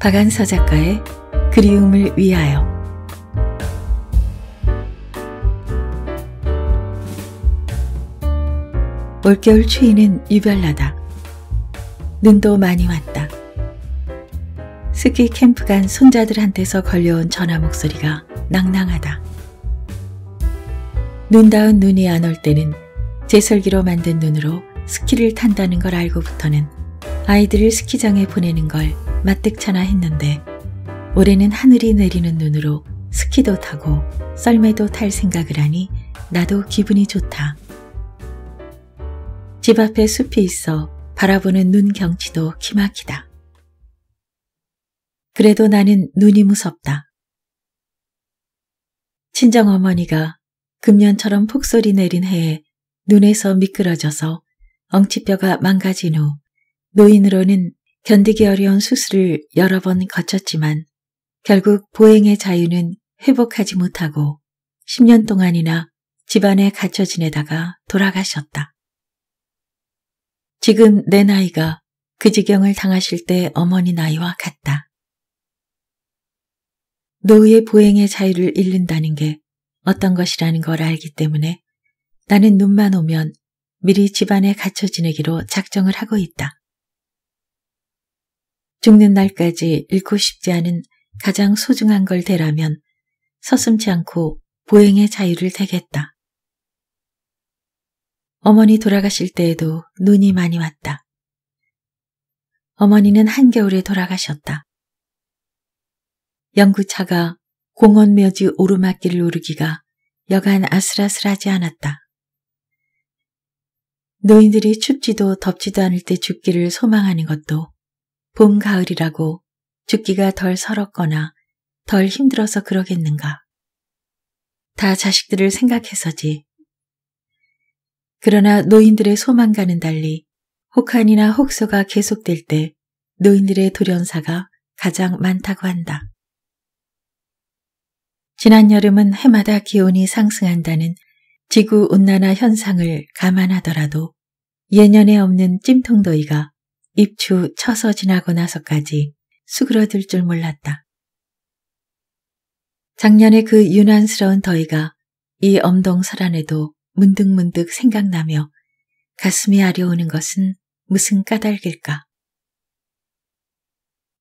박한서 작가의 그리움을 위하여 올겨울 추위는 유별나다. 눈도 많이 왔다. 스키 캠프 간 손자들한테서 걸려온 전화 목소리가 낭낭하다. 눈다운 눈이 안 올 때는 제설기로 만든 눈으로 스키를 탄다는 걸 알고부터는 아이들을 스키장에 보내는 걸 마뜩찮아 했는데 올해는 하늘이 내리는 눈으로 스키도 타고 썰매도 탈 생각을 하니 나도 기분이 좋다. 집 앞에 숲이 있어 바라보는 눈 경치도 기막히다. 그래도 나는 눈이 무섭다. 친정어머니가 금년처럼 폭설이 내린 해에 눈에서 미끄러져서 엉치뼈가 망가진 후 노인으로는 견디기 어려운 수술을 여러 번 거쳤지만 결국 보행의 자유는 회복하지 못하고 10년 동안이나 집안에 갇혀 지내다가 돌아가셨다. 지금 내 나이가 그 지경을 당하실 때 어머니 나이와 같다. 노후의 보행의 자유를 잃는다는 게 어떤 것이라는 걸 알기 때문에 나는 눈만 오면 미리 집안에 갇혀 지내기로 작정을 하고 있다. 죽는 날까지 잃고 싶지 않은 가장 소중한 걸 대라면 서슴지 않고 보행의 자유를 대겠다. 어머니 돌아가실 때에도 눈이 많이 왔다. 어머니는 한겨울에 돌아가셨다. 연구차가 공원 묘지 오르막길을 오르기가 여간 아슬아슬하지 않았다. 노인들이 춥지도 덥지도 않을 때 죽기를 소망하는 것도 봄, 가을이라고 죽기가 덜 서럽거나 덜 힘들어서 그러겠는가. 다 자식들을 생각해서지. 그러나 노인들의 소망과는 달리 혹한이나 혹소가 계속될 때 노인들의 돌연사가 가장 많다고 한다. 지난 여름은 해마다 기온이 상승한다는 지구 온난화 현상을 감안하더라도 예년에 없는 찜통더위가 입추 쳐서 지나고 나서까지 수그러들 줄 몰랐다. 작년에 그 유난스러운 더위가 이 엄동 설안에도 문득문득 생각나며 가슴이 아려오는 것은 무슨 까닭일까.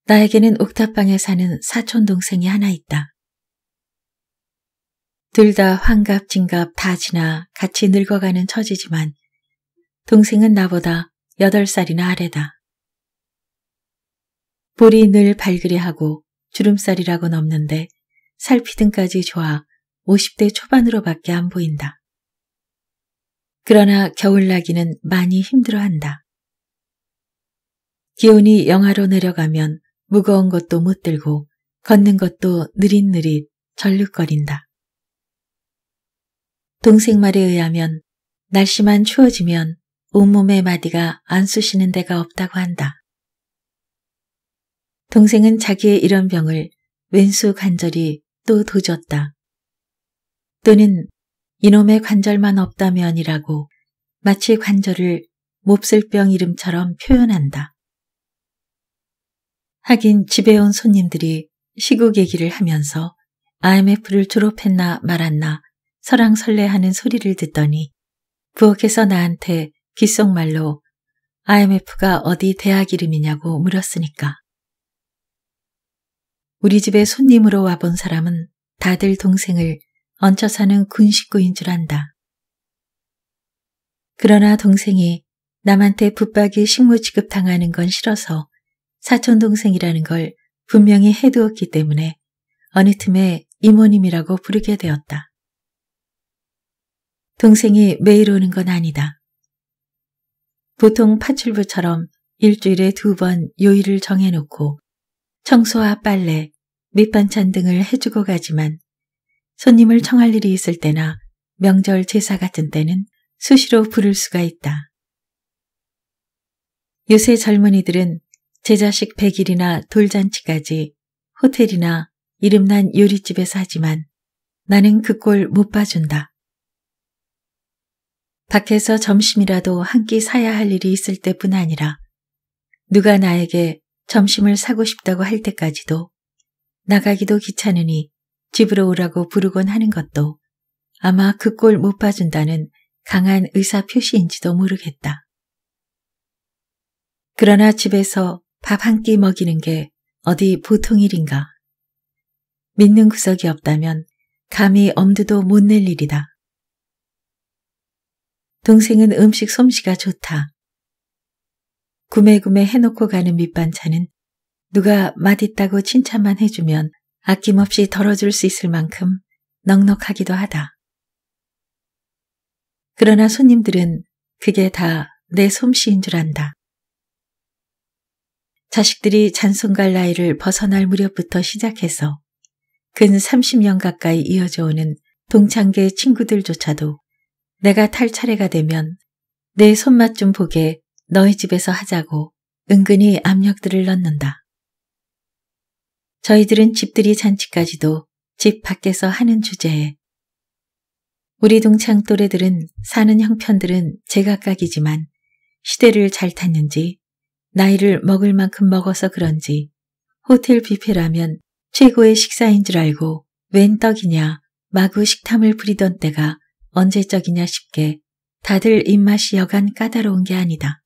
나에게는 옥탑방에 사는 사촌 동생이 하나 있다. 둘 다 환갑 진갑 다 지나 같이 늙어가는 처지지만 동생은 나보다 8살이나 아래다. 볼이 늘 발그레하고 주름살이라곤 없는데 살피등까지 좋아 50대 초반으로 밖에 안 보인다. 그러나 겨울나기는 많이 힘들어한다. 기온이 영하로 내려가면 무거운 것도 못 들고 걷는 것도 느릿느릿 절룩거린다. 동생 말에 의하면 날씨만 추워지면 온몸의 마디가 안 쑤시는 데가 없다고 한다. 동생은 자기의 이런 병을 왼수 관절이 또 도졌다. 또는 이놈의 관절만 없다면이라고 마치 관절을 몹쓸 병 이름처럼 표현한다. 하긴 집에 온 손님들이 시국 얘기를 하면서 IMF를 졸업했나 말았나 설랑설레하는 소리를 듣더니 부엌에서 나한테 귓속말로 IMF가 어디 대학 이름이냐고 물었으니까. 우리 집에 손님으로 와본 사람은 다들 동생을 얹혀 사는 군식구인 줄 안다. 그러나 동생이 남한테 붙박이 식무 취급당하는 건 싫어서 사촌동생이라는 걸 분명히 해두었기 때문에 어느 틈에 이모님이라고 부르게 되었다. 동생이 매일 오는 건 아니다. 보통 파출부처럼 일주일에 두 번 요일을 정해놓고 청소와 빨래, 밑반찬 등을 해주고 가지만 손님을 청할 일이 있을 때나 명절 제사 같은 때는 수시로 부를 수가 있다. 요새 젊은이들은 제자식 100일이나 돌잔치까지 호텔이나 이름난 요리집에서 하지만 나는 그 꼴 못 봐준다. 밖에서 점심이라도 한 끼 사야 할 일이 있을 때뿐 아니라 누가 나에게 점심을 사고 싶다고 할 때까지도 나가기도 귀찮으니 집으로 오라고 부르곤 하는 것도 아마 그 꼴 못 봐준다는 강한 의사 표시인지도 모르겠다. 그러나 집에서 밥 한 끼 먹이는 게 어디 보통 일인가. 믿는 구석이 없다면 감히 엄두도 못 낼 일이다. 동생은 음식 솜씨가 좋다. 구매구매 해놓고 가는 밑반찬은 누가 맛있다고 칭찬만 해주면 아낌없이 덜어줄 수 있을 만큼 넉넉하기도 하다. 그러나 손님들은 그게 다 내 솜씨인 줄 안다. 자식들이 잔손갈 나이를 벗어날 무렵부터 시작해서 근 30년 가까이 이어져 오는 동창계 친구들조차도 내가 탈 차례가 되면 내 손맛 좀 보게 너희 집에서 하자고 은근히 압력들을 넣는다. 저희들은 집들이 잔치까지도 집 밖에서 하는 주제에 우리 동창 또래들은 사는 형편들은 제각각이지만 시대를 잘 탔는지 나이를 먹을 만큼 먹어서 그런지 호텔 뷔페라면 최고의 식사인 줄 알고 웬 떡이냐 마구 식탐을 부리던 때가 언제적이냐 싶게 다들 입맛이 여간 까다로운 게 아니다.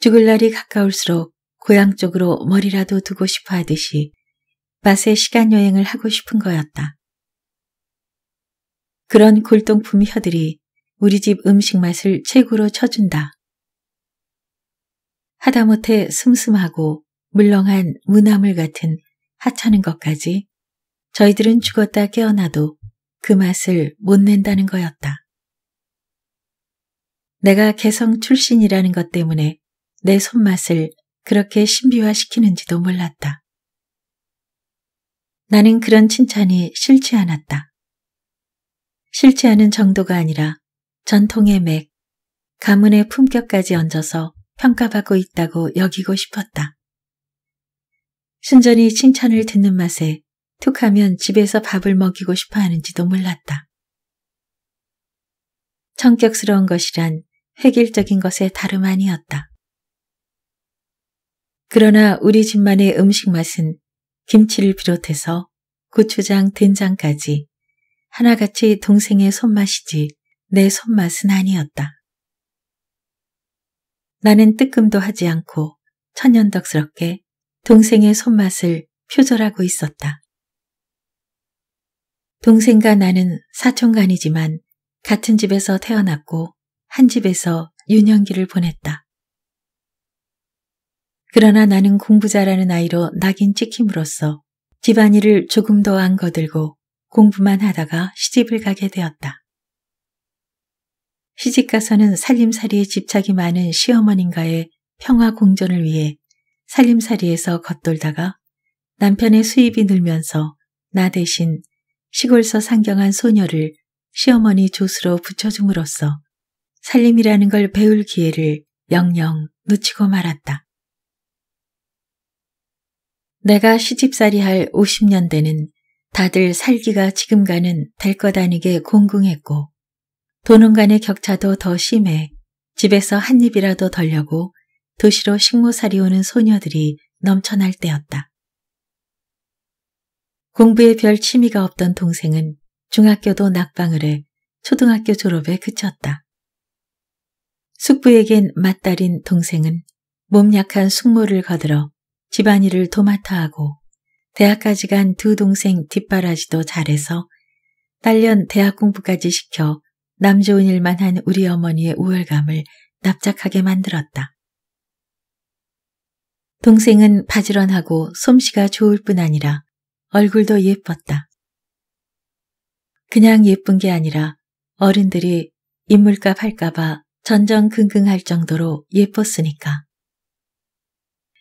죽을 날이 가까울수록 고향 쪽으로 머리라도 두고 싶어 하듯이 맛의 시간 여행을 하고 싶은 거였다. 그런 골동품 혀들이 우리 집 음식 맛을 최고로 쳐준다. 하다못해 슴슴하고 물렁한 무나물 같은 하찮은 것까지 저희들은 죽었다 깨어나도 그 맛을 못 낸다는 거였다. 내가 개성 출신이라는 것 때문에 내 손맛을 그렇게 신비화시키는지도 몰랐다. 나는 그런 칭찬이 싫지 않았다. 싫지 않은 정도가 아니라 전통의 맥, 가문의 품격까지 얹어서 평가받고 있다고 여기고 싶었다. 순전히 칭찬을 듣는 맛에 툭하면 집에서 밥을 먹이고 싶어 하는지도 몰랐다. 청격스러운 것이란 획일적인 것의 다름 아니었다. 그러나 우리 집만의 음식 맛은 김치를 비롯해서 고추장, 된장까지 하나같이 동생의 손맛이지 내 손맛은 아니었다. 나는 뜨끔도 하지 않고 천연덕스럽게 동생의 손맛을 표절하고 있었다. 동생과 나는 사촌간이지만 같은 집에서 태어났고 한 집에서 유년기를 보냈다. 그러나 나는 공부 잘하는 아이로 낙인 찍힘으로써 집안일을 조금 더 안 거들고 공부만 하다가 시집을 가게 되었다. 시집가서는 살림살이에 집착이 많은 시어머님과의 평화 공존을 위해 살림살이에서 겉돌다가 남편의 수입이 늘면서 나 대신 시골서 상경한 소녀를 시어머니 조수로 붙여줌으로써 살림이라는 걸 배울 기회를 영영 놓치고 말았다. 내가 시집살이 할 50년대는 다들 살기가 지금과는 될 것 아니게 공궁했고 도농 간의 격차도 더 심해 집에서 한 입이라도 덜려고 도시로 식모살이 오는 소녀들이 넘쳐날 때였다. 공부에 별 취미가 없던 동생은 중학교도 낙방을 해 초등학교 졸업에 그쳤다. 숙부에겐 맞딸인 동생은 몸 약한 숙모를 거들어 집안일을 도맡아 하고 대학까지 간 두 동생 뒷바라지도 잘해서 딸년 대학 공부까지 시켜 남 좋은 일만 한 우리 어머니의 우월감을 납작하게 만들었다. 동생은 바지런하고 솜씨가 좋을 뿐 아니라 얼굴도 예뻤다. 그냥 예쁜 게 아니라 어른들이 인물값 할까봐 전전긍긍할 정도로 예뻤으니까.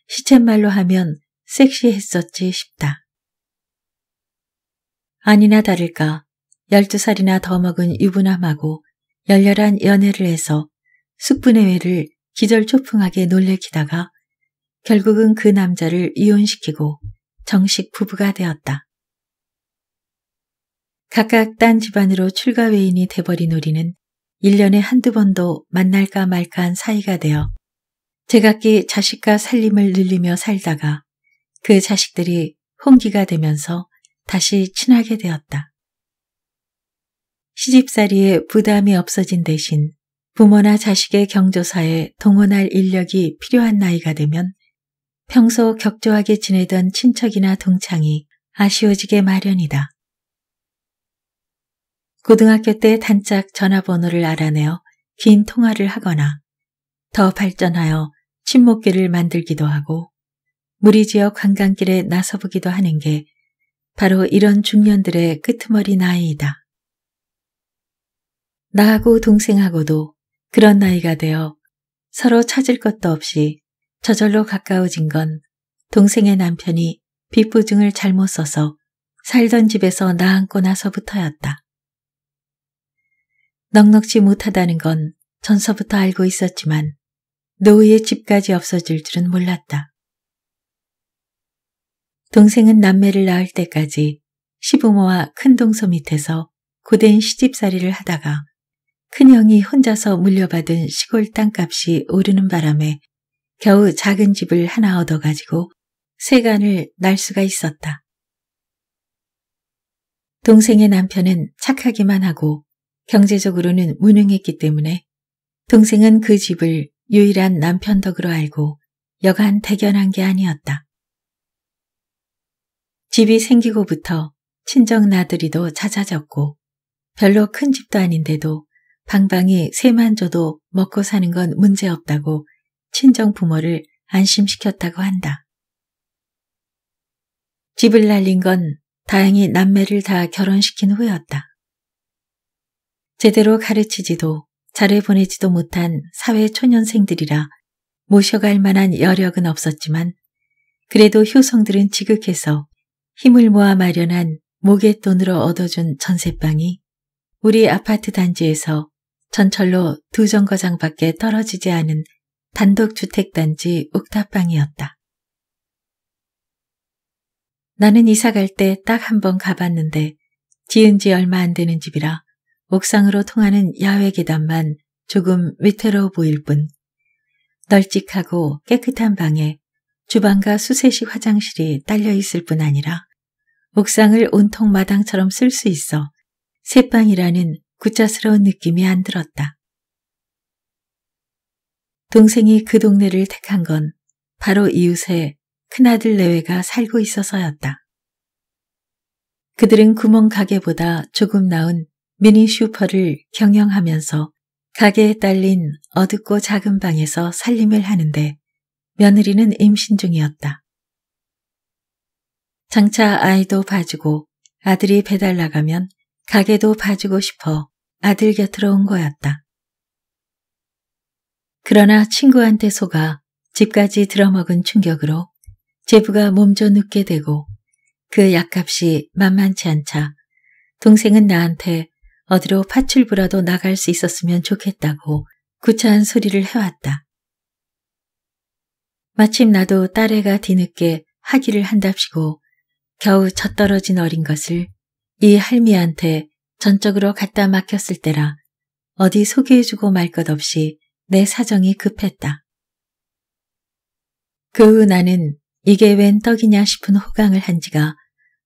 시쳇말로 하면 섹시했었지 싶다. 아니나 다를까 12살이나 더 먹은 유부남하고 열렬한 연애를 해서 숙부내외를 기절초풍하게 놀래키다가 결국은 그 남자를 이혼시키고 정식 부부가 되었다. 각각 딴 집안으로 출가 외인이 돼버린 우리는 1년에 한두 번도 만날까 말까한 사이가 되어 제각기 자식과 살림을 늘리며 살다가 그 자식들이 홍기가 되면서 다시 친하게 되었다. 시집살이에 부담이 없어진 대신 부모나 자식의 경조사에 동원할 인력이 필요한 나이가 되면 평소 격조하게 지내던 친척이나 동창이 아쉬워지게 마련이다. 고등학교 때 단짝 전화번호를 알아내어 긴 통화를 하거나 더 발전하여 침묵길을 만들기도 하고 무리 지역 관광길에 나서보기도 하는 게 바로 이런 중년들의 끄트머리 나이이다. 나하고 동생하고도 그런 나이가 되어 서로 찾을 것도 없이 저절로 가까워진 건 동생의 남편이 빚부증을 잘못 써서 살던 집에서 나앉고 나서부터였다. 넉넉지 못하다는 건 전서부터 알고 있었지만 노후의 집까지 없어질 줄은 몰랐다. 동생은 남매를 낳을 때까지 시부모와 큰동서 밑에서 고된 시집살이를 하다가 큰형이 혼자서 물려받은 시골 땅값이 오르는 바람에 겨우 작은 집을 하나 얻어가지고 세간을 날 수가 있었다. 동생의 남편은 착하기만 하고 경제적으로는 무능했기 때문에 동생은 그 집을 유일한 남편 덕으로 알고 여간 대견한 게 아니었다. 집이 생기고부터 친정 나들이도 찾아졌고 별로 큰 집도 아닌데도 방방이 세만 줘도 먹고 사는 건 문제없다고 친정 부모를 안심시켰다고 한다. 집을 날린 건 다행히 남매를 다 결혼시킨 후였다. 제대로 가르치지도 잘를 보내지도 못한 사회 초년생들이라 모셔갈 만한 여력은 없었지만 그래도 효성들은 지극해서 힘을 모아 마련한 모겟돈으로 얻어준 전세방이 우리 아파트 단지에서 전철로 두 정거장 밖에 떨어지지 않은 단독주택단지 옥탑방이었다. 나는 이사 갈 때 딱 한 번 가봤는데 지은 지 얼마 안 되는 집이라 옥상으로 통하는 야외 계단만 조금 위태로워 보일 뿐 널찍하고 깨끗한 방에 주방과 수세식 화장실이 딸려 있을 뿐 아니라 옥상을 온통 마당처럼 쓸 수 있어 새빵이라는구짜스러운 느낌이 안 들었다. 동생이 그 동네를 택한 건 바로 이웃에 큰아들 내외가 살고 있어서였다. 그들은 구멍 가게보다 조금 나은 미니 슈퍼를 경영하면서 가게에 딸린 어둡고 작은 방에서 살림을 하는데 며느리는 임신 중이었다. 장차 아이도 봐주고 아들이 배달 나가면 가게도 봐주고 싶어 아들 곁으로 온 거였다. 그러나 친구한테 속아 집까지 들어먹은 충격으로 제부가 몸져 눕게 되고 그 약값이 만만치 않자 동생은 나한테 어디로 파출부라도 나갈 수 있었으면 좋겠다고 구차한 소리를 해왔다. 마침 나도 딸애가 뒤늦게 학위를 한답시고 겨우 젖떨어진 어린 것을 이 할미한테 전적으로 갖다 맡겼을 때라 어디 소개해주고 말 것 없이 내 사정이 급했다. 그 후 나는 이게 웬 떡이냐 싶은 호강을 한 지가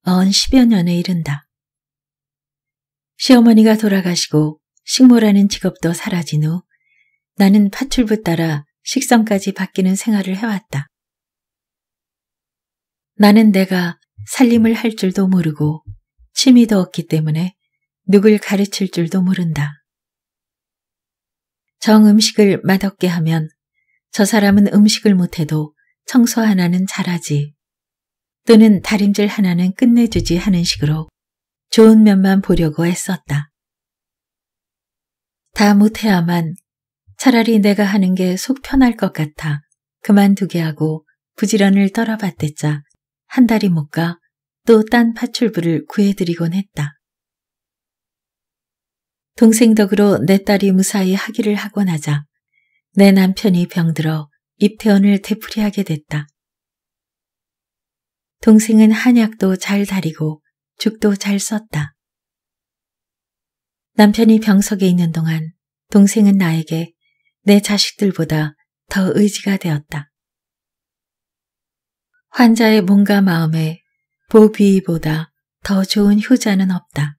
언 10여 년에 이른다. 시어머니가 돌아가시고 식모라는 직업도 사라진 후 나는 파출부 따라 식성까지 바뀌는 생활을 해왔다. 나는 내가 살림을 할 줄도 모르고 취미도 없기 때문에 누굴 가르칠 줄도 모른다. 정 음식을 맛없게 하면 저 사람은 음식을 못해도 청소 하나는 잘하지 또는 다림질 하나는 끝내주지 하는 식으로 좋은 면만 보려고 했었다. 다 못해야만 차라리 내가 하는 게 속 편할 것 같아 그만두게 하고 부지런을 떨어봤댔자 한 달이 못가 또 딴 파출부를 구해드리곤 했다. 동생 덕으로 내 딸이 무사히 학위를 하고 나자 내 남편이 병들어 입퇴원을 되풀이하게 됐다. 동생은 한약도 잘 다리고 죽도 잘 썼다. 남편이 병석에 있는 동안 동생은 나에게 내 자식들보다 더 의지가 되었다. 환자의 몸과 마음에 보비보다 더 좋은 효자는 없다.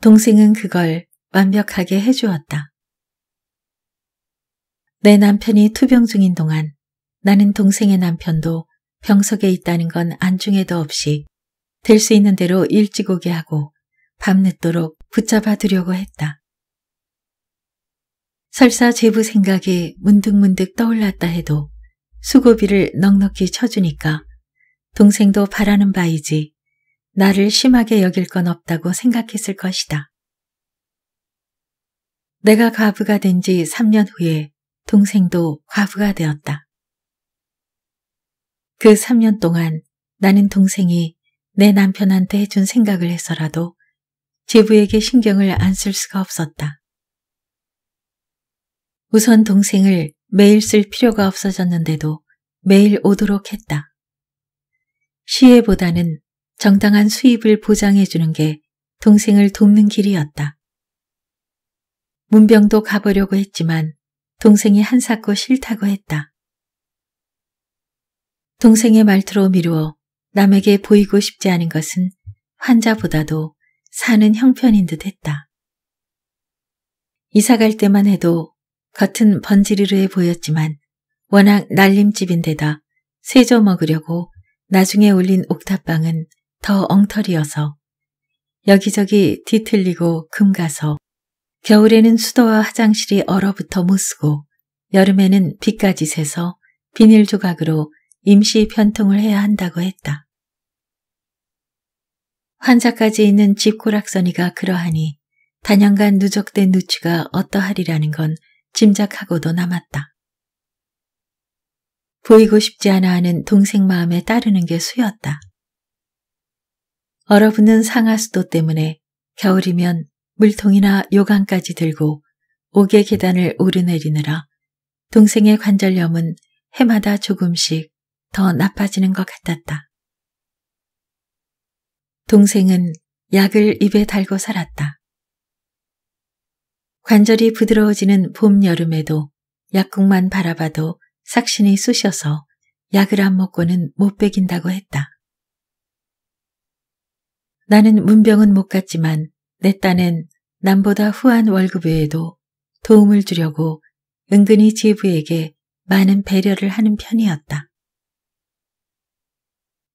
동생은 그걸 완벽하게 해주었다. 내 남편이 투병 중인 동안 나는 동생의 남편도 병석에 있다는 건 안중에도 없이 될수 있는 대로 일찍 오게 하고 밤늦도록 붙잡아 두려고 했다. 설사 제부 생각이 문득문득 떠올랐다 해도 수고비를 넉넉히 쳐주니까 동생도 바라는 바이지 나를 심하게 여길 건 없다고 생각했을 것이다. 내가 과부가 된 지 3년 후에 동생도 과부가 되었다. 그 3년 동안 나는 동생이 내 남편한테 해준 생각을 해서라도 제부에게 신경을 안 쓸 수가 없었다. 우선 동생을 매일 쓸 필요가 없어졌는데도 매일 오도록 했다. 시혜보다는 정당한 수입을 보장해주는 게 동생을 돕는 길이었다. 문병도 가보려고 했지만 동생이 한사코 싫다고 했다. 동생의 말투로 미루어 남에게 보이고 싶지 않은 것은 환자보다도 사는 형편인 듯 했다. 이사 갈 때만 해도 겉은 번지르르해 보였지만 워낙 날림집인데다 세조 먹으려고 나중에 올린 옥탑방은 더 엉터리여서 여기저기 뒤틀리고 금가서 겨울에는 수도와 화장실이 얼어붙어 못쓰고 여름에는 비까지 새서 비닐 조각으로 임시 변통을 해야 한다고 했다. 환자까지 있는 집고락선이가 그러하니 단연간 누적된 누추가 어떠하리라는 건 짐작하고도 남았다. 보이고 싶지 않아 하는 동생 마음에 따르는 게 수였다. 얼어붙는 상하수도 때문에 겨울이면 물통이나 요강까지 들고 옥의 계단을 오르내리느라 동생의 관절염은 해마다 조금씩 더 나빠지는 것 같았다. 동생은 약을 입에 달고 살았다. 관절이 부드러워지는 봄 여름에도 약국만 바라봐도 삭신이 쑤셔서 약을 안 먹고는 못 베긴다고 했다. 나는 문병은 못 갔지만 내 딴엔 남보다 후한 월급 외에도 도움을 주려고 은근히 제부에게 많은 배려를 하는 편이었다.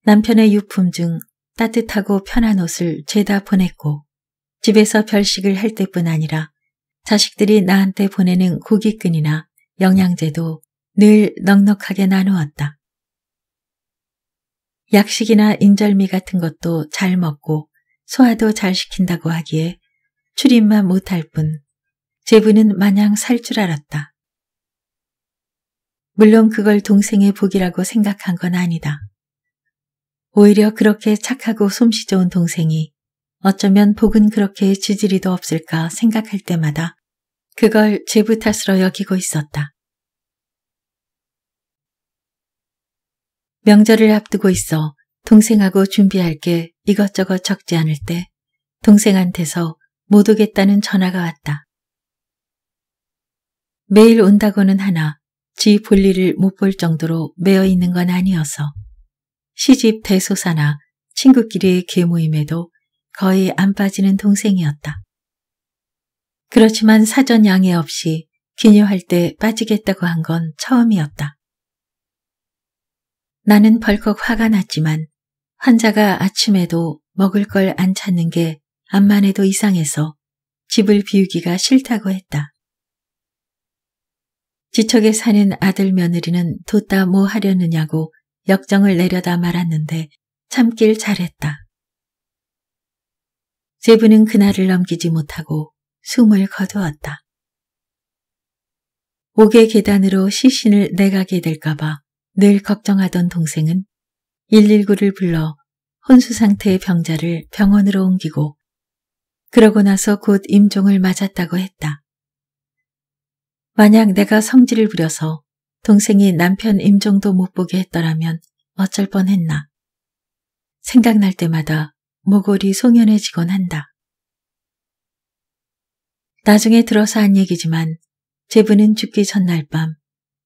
남편의 유품 중 따뜻하고 편한 옷을 죄다 보냈고 집에서 별식을 할 때뿐 아니라 자식들이 나한테 보내는 고기끈이나 영양제도 늘 넉넉하게 나누었다. 약식이나 인절미 같은 것도 잘 먹고 소화도 잘 시킨다고 하기에 출입만 못할 뿐 제부는 마냥 살 줄 알았다. 물론 그걸 동생의 복이라고 생각한 건 아니다. 오히려 그렇게 착하고 솜씨 좋은 동생이 어쩌면 복은 그렇게 지지리도 없을까 생각할 때마다 그걸 제부 탓으로 여기고 있었다. 명절을 앞두고 있어 동생하고 준비할 게 이것저것 적지 않을 때 동생한테서 못 오겠다는 전화가 왔다. 매일 온다고는 하나 지 볼 일을 못 볼 정도로 매어 있는 건 아니어서 시집 대소사나 친구끼리의 개모임에도 거의 안 빠지는 동생이었다. 그렇지만 사전 양해 없이 기녀할 때 빠지겠다고 한 건 처음이었다. 나는 벌컥 화가 났지만 환자가 아침에도 먹을 걸 안 찾는 게 암만 해도 이상해서 집을 비우기가 싫다고 했다. 지척에 사는 아들 며느리는 뒀다 뭐 하려느냐고 역정을 내려다 말았는데 참길 잘했다. 세부는 그날을 넘기지 못하고 숨을 거두었다. 옥의 계단으로 시신을 내가게 될까봐 늘 걱정하던 동생은 119를 불러 혼수 상태의 병자를 병원으로 옮기고 그러고 나서 곧 임종을 맞았다고 했다. 만약 내가 성질을 부려서 동생이 남편 임종도 못 보게 했더라면 어쩔 뻔했나. 생각날 때마다 모골이 송연해지곤 한다. 나중에 들어서 한 얘기지만 제부는 죽기 전날 밤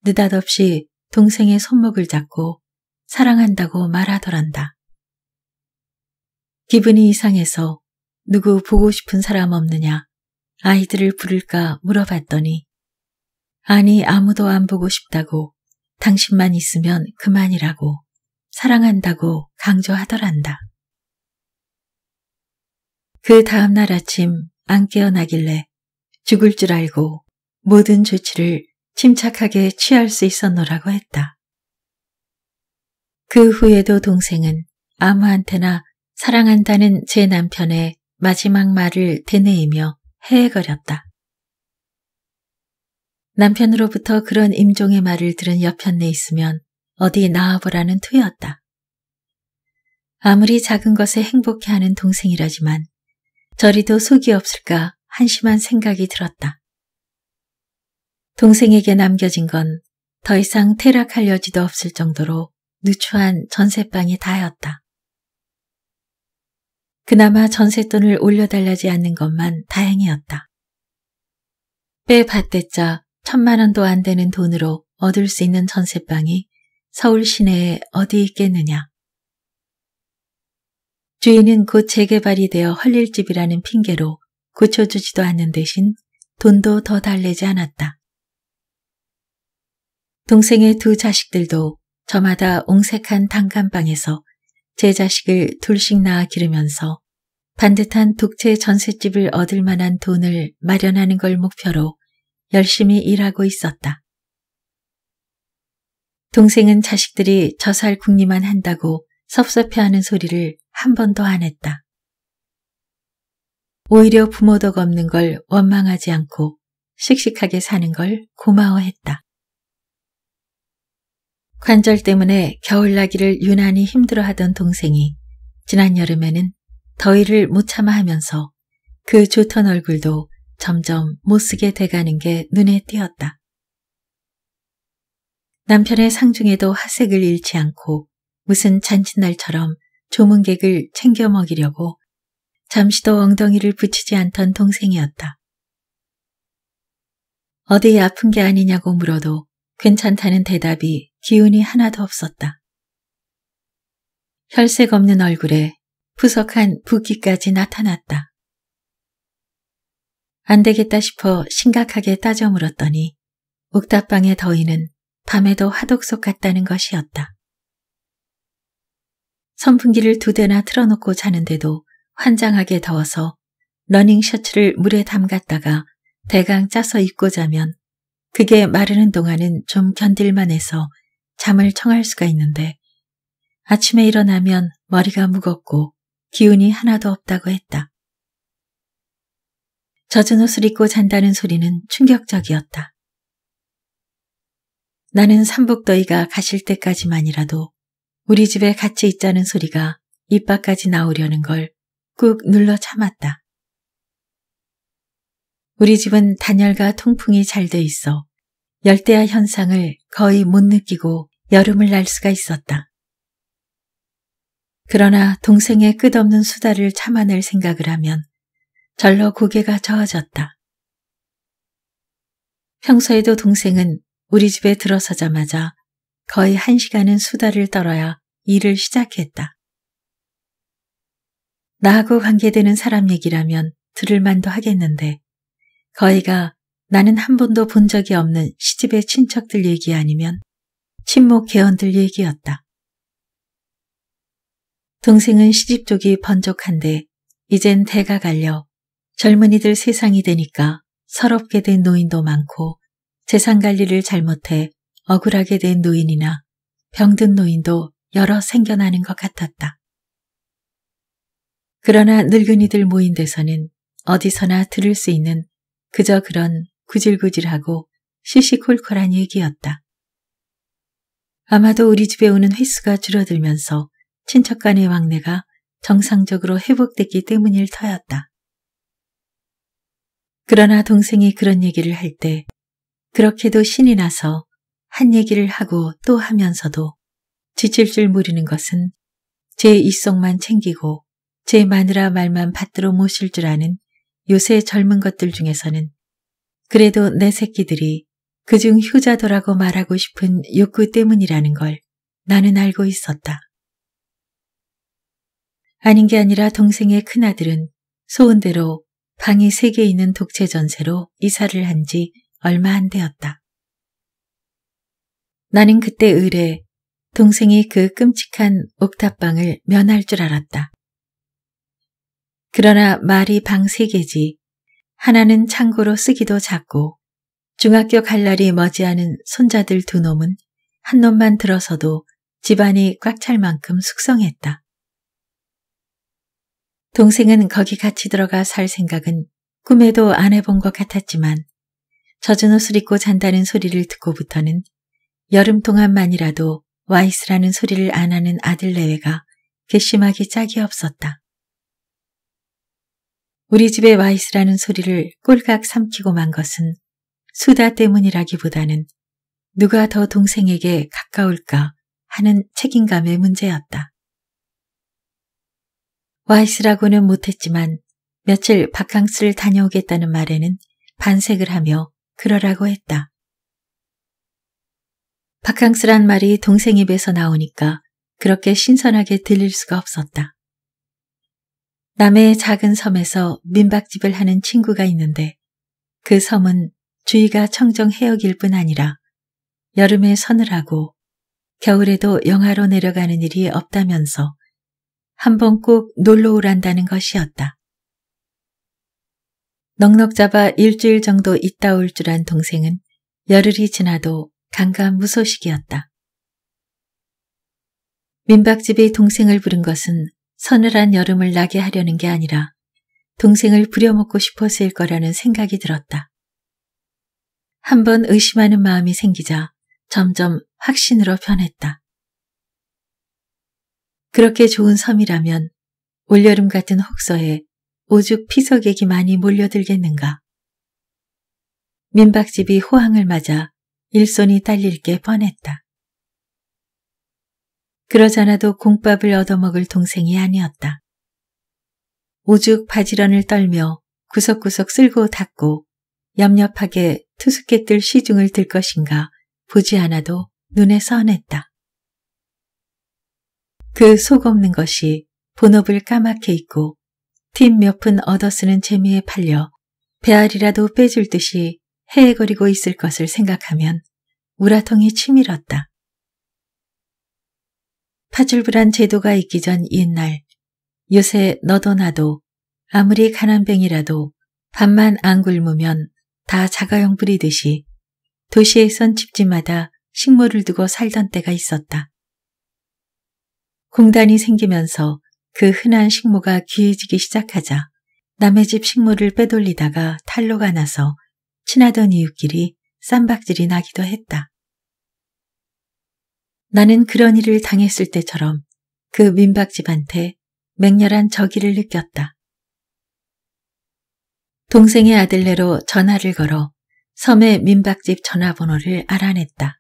느닷없이 동생의 손목을 잡고 사랑한다고 말하더란다. 기분이 이상해서 누구 보고 싶은 사람 없느냐 아이들을 부를까 물어봤더니 아니 아무도 안 보고 싶다고 당신만 있으면 그만이라고 사랑한다고 강조하더란다. 그 다음날 아침 안 깨어나길래 죽을 줄 알고 모든 조치를 침착하게 취할 수 있었노라고 했다. 그 후에도 동생은 아무한테나 사랑한다는 제 남편의 마지막 말을 되뇌이며 헤헤거렸다. 남편으로부터 그런 임종의 말을 들은 여편네 있으면 어디 나와보라는 투였다. 아무리 작은 것에 행복해하는 동생이라지만 저리도 속이 없을까 한심한 생각이 들었다. 동생에게 남겨진 건 더 이상 퇴락할 여지도 없을 정도로 누추한 전세방이 다였다. 그나마 전세돈을 올려달라지 않는 것만 다행이었다. 빼 봤댔자 천만 원도 안 되는 돈으로 얻을 수 있는 전세방이 서울 시내에 어디 있겠느냐. 주인은 곧 재개발이 되어 헐릴집이라는 핑계로 고쳐주지도 않는 대신 돈도 더 달래지 않았다. 동생의 두 자식들도 저마다 옹색한 단칸방에서 제 자식을 둘씩 낳아 기르면서 반듯한 독채 전셋집을 얻을 만한 돈을 마련하는 걸 목표로 열심히 일하고 있었다. 동생은 자식들이 저살 궁리만 한다고 섭섭해하는 소리를 한 번도 안 했다. 오히려 부모덕 없는 걸 원망하지 않고 씩씩하게 사는 걸 고마워했다. 관절 때문에 겨울나기를 유난히 힘들어하던 동생이 지난 여름에는 더위를 못 참아하면서 그 좋던 얼굴도 점점 못쓰게 돼가는 게 눈에 띄었다. 남편의 상중에도 하색을 잃지 않고 무슨 잔칫날처럼 조문객을 챙겨 먹이려고 잠시도 엉덩이를 붙이지 않던 동생이었다. 어디 아픈 게 아니냐고 물어도 괜찮다는 대답이 기운이 하나도 없었다. 혈색 없는 얼굴에 푸석한 붓기까지 나타났다. 안 되겠다 싶어 심각하게 따져 물었더니 옥탑방의 더위는 밤에도 화독속 같다는 것이었다. 선풍기를 두 대나 틀어놓고 자는데도 환장하게 더워서 러닝 셔츠를 물에 담갔다가 대강 짜서 입고 자면 그게 마르는 동안은 좀 견딜만 해서 잠을 청할 수가 있는데 아침에 일어나면 머리가 무겁고 기운이 하나도 없다고 했다. 젖은 옷을 입고 잔다는 소리는 충격적이었다. 나는 삼복더이가 가실 때까지만이라도 우리 집에 같이 있자는 소리가 입 밖까지 나오려는 걸 꾹 눌러 참았다. 우리 집은 단열과 통풍이 잘 돼 있어 열대야 현상을 거의 못 느끼고 여름을 날 수가 있었다. 그러나 동생의 끝없는 수다를 참아낼 생각을 하면 절로 고개가 저어졌다. 평소에도 동생은 우리 집에 들어서자마자 거의 한 시간은 수다를 떨어야 일을 시작했다. 나하고 관계되는 사람 얘기라면 들을 만도 하겠는데 거의가 나는 한 번도 본 적이 없는 시집의 친척들 얘기 아니면 친목 개헌들 얘기였다. 동생은 시집 쪽이 번족한데 이젠 대가 갈려 젊은이들 세상이 되니까 서럽게 된 노인도 많고 재산 관리를 잘못해 억울하게 된 노인이나 병든 노인도 여러 생겨나는 것 같았다. 그러나 늙은이들 모인 데서는 어디서나 들을 수 있는 그저 그런 구질구질하고 시시콜콜한 얘기였다. 아마도 우리 집에 오는 횟수가 줄어들면서 친척 간의 왕래가 정상적으로 회복됐기 때문일 터였다. 그러나 동생이 그런 얘기를 할 때 그렇게도 신이 나서 한 얘기를 하고 또 하면서도 지칠 줄 모르는 것은 제이성만 챙기고 제 마누라 말만 받들어 모실 줄 아는 요새 젊은 것들 중에서는 그래도 내 새끼들이 그중 효자도라고 말하고 싶은 욕구 때문이라는 걸 나는 알고 있었다. 아닌 게 아니라 동생의 큰아들은 소원대로 방이 세 개 있는 독채 전세로 이사를 한 지 얼마 안 되었다. 나는 그때 의뢰 동생이 그 끔찍한 옥탑방을 면할 줄 알았다. 그러나 말이 방 세개지 하나는 창고로 쓰기도 작고 중학교 갈 날이 머지않은 손자들 두 놈은 한 놈만 들어서도 집안이 꽉 찰 만큼 숙성했다. 동생은 거기 같이 들어가 살 생각은 꿈에도 안 해본 것 같았지만 젖은 옷을 입고 잔다는 소리를 듣고부터는 여름 동안만이라도 와이스라는 소리를 안 하는 아들 내외가 괘씸하기 짝이 없었다. 우리 집에 와이스라는 소리를 꼴깍 삼키고 만 것은 수다 때문이라기보다는 누가 더 동생에게 가까울까 하는 책임감의 문제였다. 와이스라고는 못했지만 며칠 바캉스를 다녀오겠다는 말에는 반색을 하며 그러라고 했다. 바캉스란 말이 동생 입에서 나오니까 그렇게 신선하게 들릴 수가 없었다. 남해의 작은 섬에서 민박집을 하는 친구가 있는데 그 섬은 주위가 청정 해역일 뿐 아니라 여름에 서늘하고 겨울에도 영하로 내려가는 일이 없다면서 한번꼭 놀러 오란다는 것이었다. 넉넉 잡아 일주일 정도 있다 올줄안 동생은 열흘이 지나도 간간 무소식이었다. 민박집이 동생을 부른 것은 서늘한 여름을 나게 하려는 게 아니라 동생을 부려먹고 싶었을 거라는 생각이 들었다. 한 번 의심하는 마음이 생기자 점점 확신으로 변했다. 그렇게 좋은 섬이라면 올여름 같은 혹서에 오죽 피서객이 많이 몰려들겠는가. 민박집이 호황을 맞아 일손이 딸릴 게 뻔했다. 그러자나도 공밥을 얻어먹을 동생이 아니었다. 오죽 바지런을 떨며 구석구석 쓸고 닦고 염렵하게 투숙객뜰 시중을 들 것인가 보지 않아도 눈에 선했다. 그 속없는 것이 본업을 까맣게 잊고 팀 몇 푼 얻어쓰는 재미에 팔려 배알이라도 빼줄 듯이 헤헤거리고 있을 것을 생각하면 우라통이 치밀었다. 파출불한 제도가 있기 전 옛날 요새 너도 나도 아무리 가난뱅이라도 밥만 안 굶으면 다 자가용 부리듯이 도시에선 집집마다 식물을 두고 살던 때가 있었다. 공단이 생기면서 그 흔한 식모가 귀해지기 시작하자 남의 집식모를 빼돌리다가 탈로가 나서 친하던 이웃끼리 쌈박질이 나기도 했다. 나는 그런 일을 당했을 때처럼 그 민박집한테 맹렬한 저기를 느꼈다. 동생의 아들네로 전화를 걸어 섬의 민박집 전화번호를 알아냈다.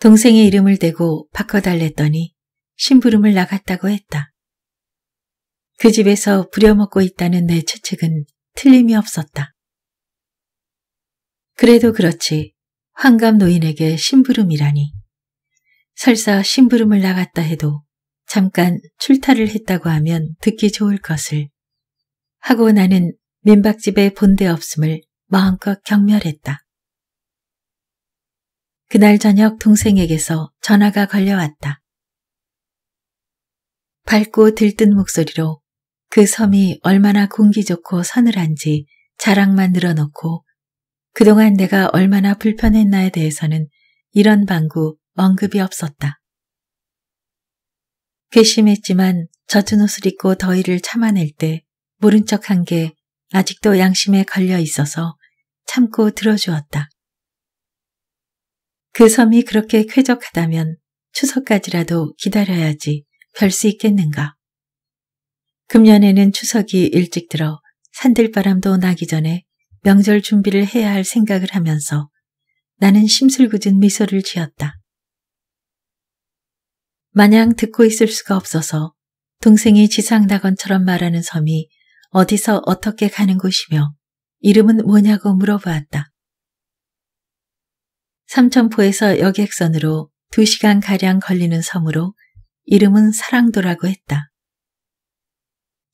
동생의 이름을 대고 바꿔달랬더니 심부름을 나갔다고 했다. 그 집에서 부려먹고 있다는 내 추측은 틀림이 없었다. 그래도 그렇지 환갑 노인에게 심부름이라니. 설사 심부름을 나갔다 해도 잠깐 출타를 했다고 하면 듣기 좋을 것을. 하고 나는 민박집에 본데 없음을 마음껏 경멸했다. 그날 저녁 동생에게서 전화가 걸려왔다. 밝고 들뜬 목소리로 그 섬이 얼마나 공기 좋고 서늘한지 자랑만 늘어놓고 그동안 내가 얼마나 불편했나에 대해서는 이런 방구 언급이 없었다. 괘씸했지만 젖은 옷을 입고 더위를 참아낼 때 모른 척한 게 아직도 양심에 걸려 있어서 참고 들어주었다. 그 섬이 그렇게 쾌적하다면 추석까지라도 기다려야지 별 수 있겠는가. 금년에는 추석이 일찍 들어 산들바람도 나기 전에 명절 준비를 해야 할 생각을 하면서 나는 심술궂은 미소를 지었다. 마냥 듣고 있을 수가 없어서 동생이 지상낙원처럼 말하는 섬이 어디서 어떻게 가는 곳이며 이름은 뭐냐고 물어보았다. 삼천포에서 여객선으로 두시간가량 걸리는 섬으로 이름은 사랑도라고 했다.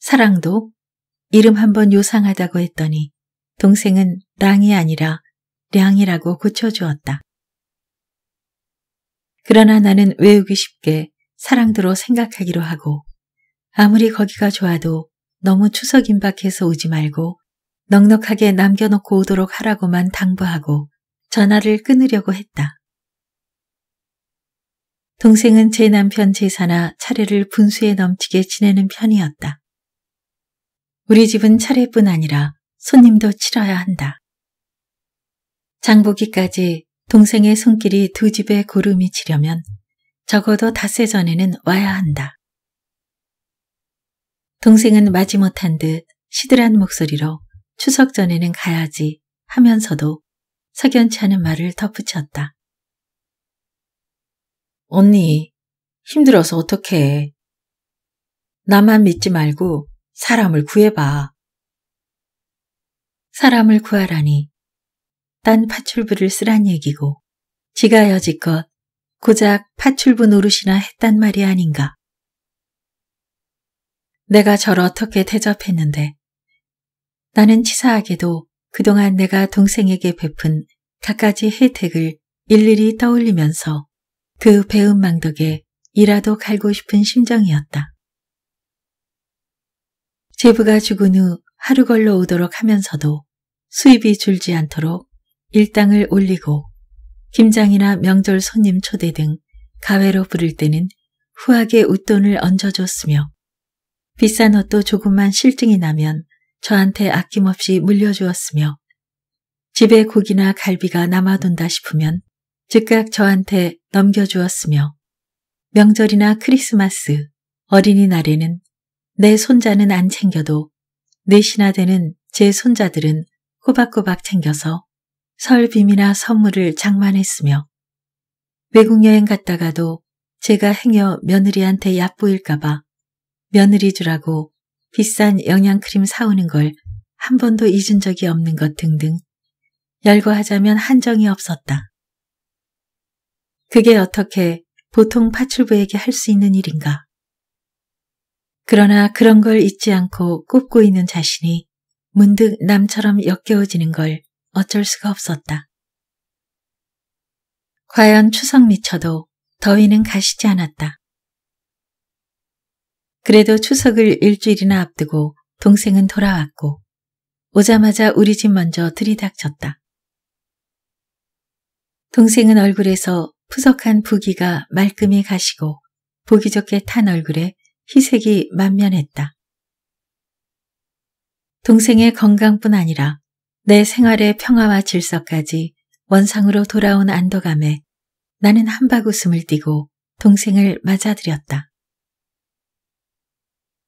사랑도 이름 한번 요상하다고 했더니 동생은 랑이 아니라 량이라고 고쳐주었다. 그러나 나는 외우기 쉽게 사랑도로 생각하기로 하고 아무리 거기가 좋아도 너무 추석 임박해서 오지 말고 넉넉하게 남겨놓고 오도록 하라고만 당부하고 전화를 끊으려고 했다. 동생은 제 남편 제사나 차례를 분수에 넘치게 지내는 편이었다. 우리 집은 차례뿐 아니라 손님도 치러야 한다. 장보기까지 동생의 손길이 두 집에 고름이 치려면 적어도 닷새 전에는 와야 한다. 동생은 마지못한 듯 시들한 목소리로 추석 전에는 가야지 하면서도 석연치 않은 말을 덧붙였다. 언니, 힘들어서 어떡해. 나만 믿지 말고 사람을 구해봐. 사람을 구하라니. 딴 파출부를 쓰란 얘기고 지가 여지껏 고작 파출부 노릇이나 했단 말이 아닌가. 내가 저를 어떻게 대접했는데 나는 치사하게도 그동안 내가 동생에게 베푼 갖가지 혜택을 일일이 떠올리면서 그 배은망 덕에 이라도 갈고 싶은 심정이었다. 제부가 죽은 후 하루 걸러 오도록 하면서도 수입이 줄지 않도록 일당을 올리고 김장이나 명절 손님 초대 등 가외로 부를 때는 후하게 웃돈을 얹어줬으며 비싼 옷도 조금만 실증이 나면 저한테 아낌없이 물려주었으며 집에 고기나 갈비가 남아돈다 싶으면 즉각 저한테 넘겨주었으며 명절이나 크리스마스, 어린이날에는 내 손자는 안 챙겨도 넷이나 되는 제 손자들은 꼬박꼬박 챙겨서 설빔이나 선물을 장만했으며 외국 여행 갔다가도 제가 행여 며느리한테 얕보일까봐 며느리 주라고 비싼 영양크림 사오는 걸 한 번도 잊은 적이 없는 것 등등 열거하자면 한정이 없었다. 그게 어떻게 보통 파출부에게 할 수 있는 일인가. 그러나 그런 걸 잊지 않고 꼽고 있는 자신이 문득 남처럼 역겨워지는 걸 어쩔 수가 없었다. 과연 추석 미쳐도 더위는 가시지 않았다. 그래도 추석을 일주일이나 앞두고 동생은 돌아왔고 오자마자 우리 집 먼저 들이닥쳤다. 동생은 얼굴에서 푸석한 부기가 말끔히 가시고 보기 좋게 탄 얼굴에 희색이 만면했다. 동생의 건강뿐 아니라 내 생활의 평화와 질서까지 원상으로 돌아온 안도감에 나는 한바구음을 띠고 동생을 맞아들였다.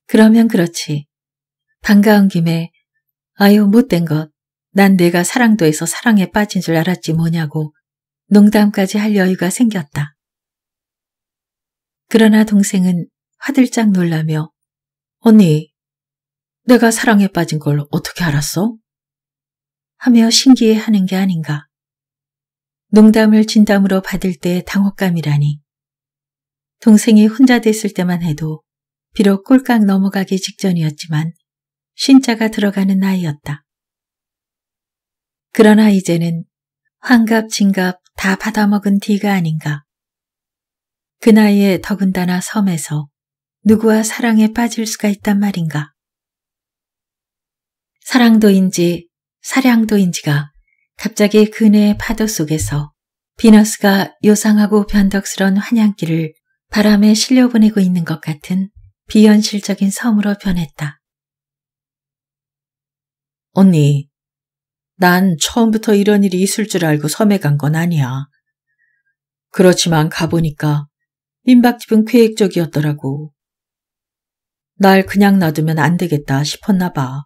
그러면 그렇지. 반가운 김에 아유 못된 것. 난 내가 사랑도에서 사랑에 빠진 줄 알았지 뭐냐고 농담까지 할 여유가 생겼다. 그러나 동생은 화들짝 놀라며 언니, 내가 사랑에 빠진 걸 어떻게 알았어? 하며 신기해하는 게 아닌가. 농담을 진담으로 받을 때의 당혹감이라니. 동생이 혼자 됐을 때만 해도 비록 꼴깍 넘어가기 직전이었지만 신자가 들어가는 나이였다. 그러나 이제는 환갑 진갑 다 받아먹은 뒤가 아닌가. 그 나이에 더군다나 섬에서 누구와 사랑에 빠질 수가 있단 말인가. 사랑도인지 사량도인지가 갑자기 그네의 파도 속에서 비너스가 요상하고 변덕스런 환양기를 바람에 실려보내고 있는 것 같은 비현실적인 섬으로 변했다. 언니, 난 처음부터 이런 일이 있을 줄 알고 섬에 간 건 아니야. 그렇지만 가보니까 민박집은 계획적이었더라고. 날 그냥 놔두면 안 되겠다 싶었나 봐.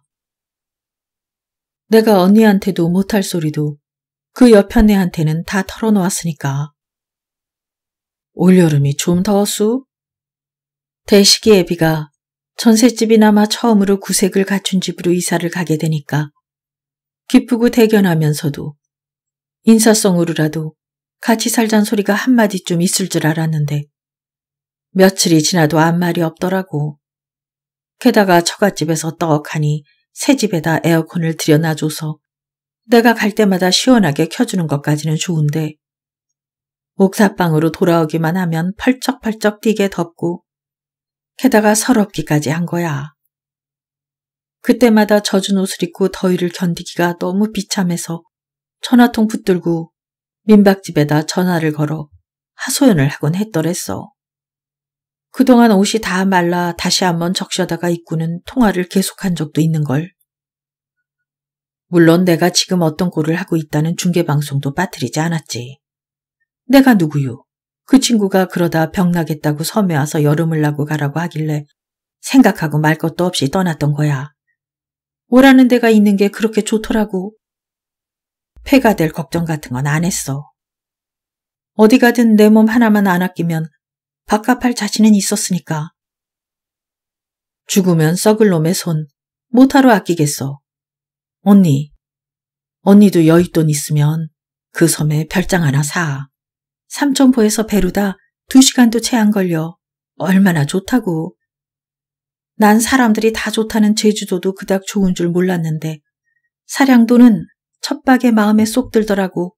내가 언니한테도 못할 소리도 그 옆편 애한테는 다 털어놓았으니까. 올여름이 좀더웠어 대식이 애비가 전셋집이나마 처음으로 구색을 갖춘 집으로 이사를 가게 되니까 기쁘고 대견하면서도 인사성으로라도 같이 살잔 소리가 한마디쯤 있을 줄 알았는데 며칠이 지나도 안 말이 없더라고. 게다가 처갓집에서 떡하니 새집에다 에어컨을 들여놔줘서 내가 갈 때마다 시원하게 켜주는 것까지는 좋은데 옥사방으로 돌아오기만 하면 펄쩍펄쩍 뛰게 덥고 게다가 서럽기까지 한 거야. 그때마다 젖은 옷을 입고 더위를 견디기가 너무 비참해서 전화통 붙들고 민박집에다 전화를 걸어 하소연을 하곤 했더랬어. 그동안 옷이 다 말라 다시 한번 적셔다가 입고는 통화를 계속한 적도 있는걸. 물론 내가 지금 어떤 꼴을 하고 있다는 중계방송도 빠뜨리지 않았지. 내가 누구유? 그 친구가 그러다 병나겠다고 섬에 와서 여름을 나고 가라고 하길래 생각하고 말 것도 없이 떠났던 거야. 오라는 데가 있는 게 그렇게 좋더라고. 폐가 될 걱정 같은 건 안 했어. 어디 가든 내 몸 하나만 안 아끼면 밥값할 자신은 있었으니까. 죽으면 썩을 놈의 손 못하러 아끼겠어. 언니, 언니도 여윳돈 있으면 그 섬에 별장 하나 사. 삼천포에서 베르다두시간도채 안 걸려. 얼마나 좋다고. 난 사람들이 다 좋다는 제주도도 그닥 좋은 줄 몰랐는데 사량도는 첫박에 마음에 쏙 들더라고.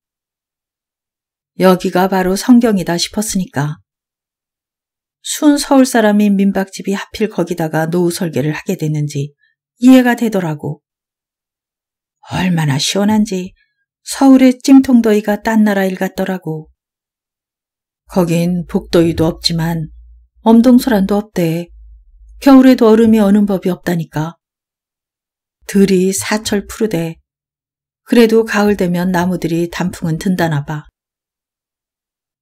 여기가 바로 성경이다 싶었으니까. 순 서울 사람인 민박집이 하필 거기다가 노후 설계를 하게 됐는지 이해가 되더라고. 얼마나 시원한지 서울의 찜통더위가 딴 나라 일 같더라고. 거긴 복도위도 없지만 엄동소란도 없대. 겨울에도 얼음이 어는 법이 없다니까. 들이 사철 푸르대. 그래도 가을 되면 나무들이 단풍은 든다나 봐.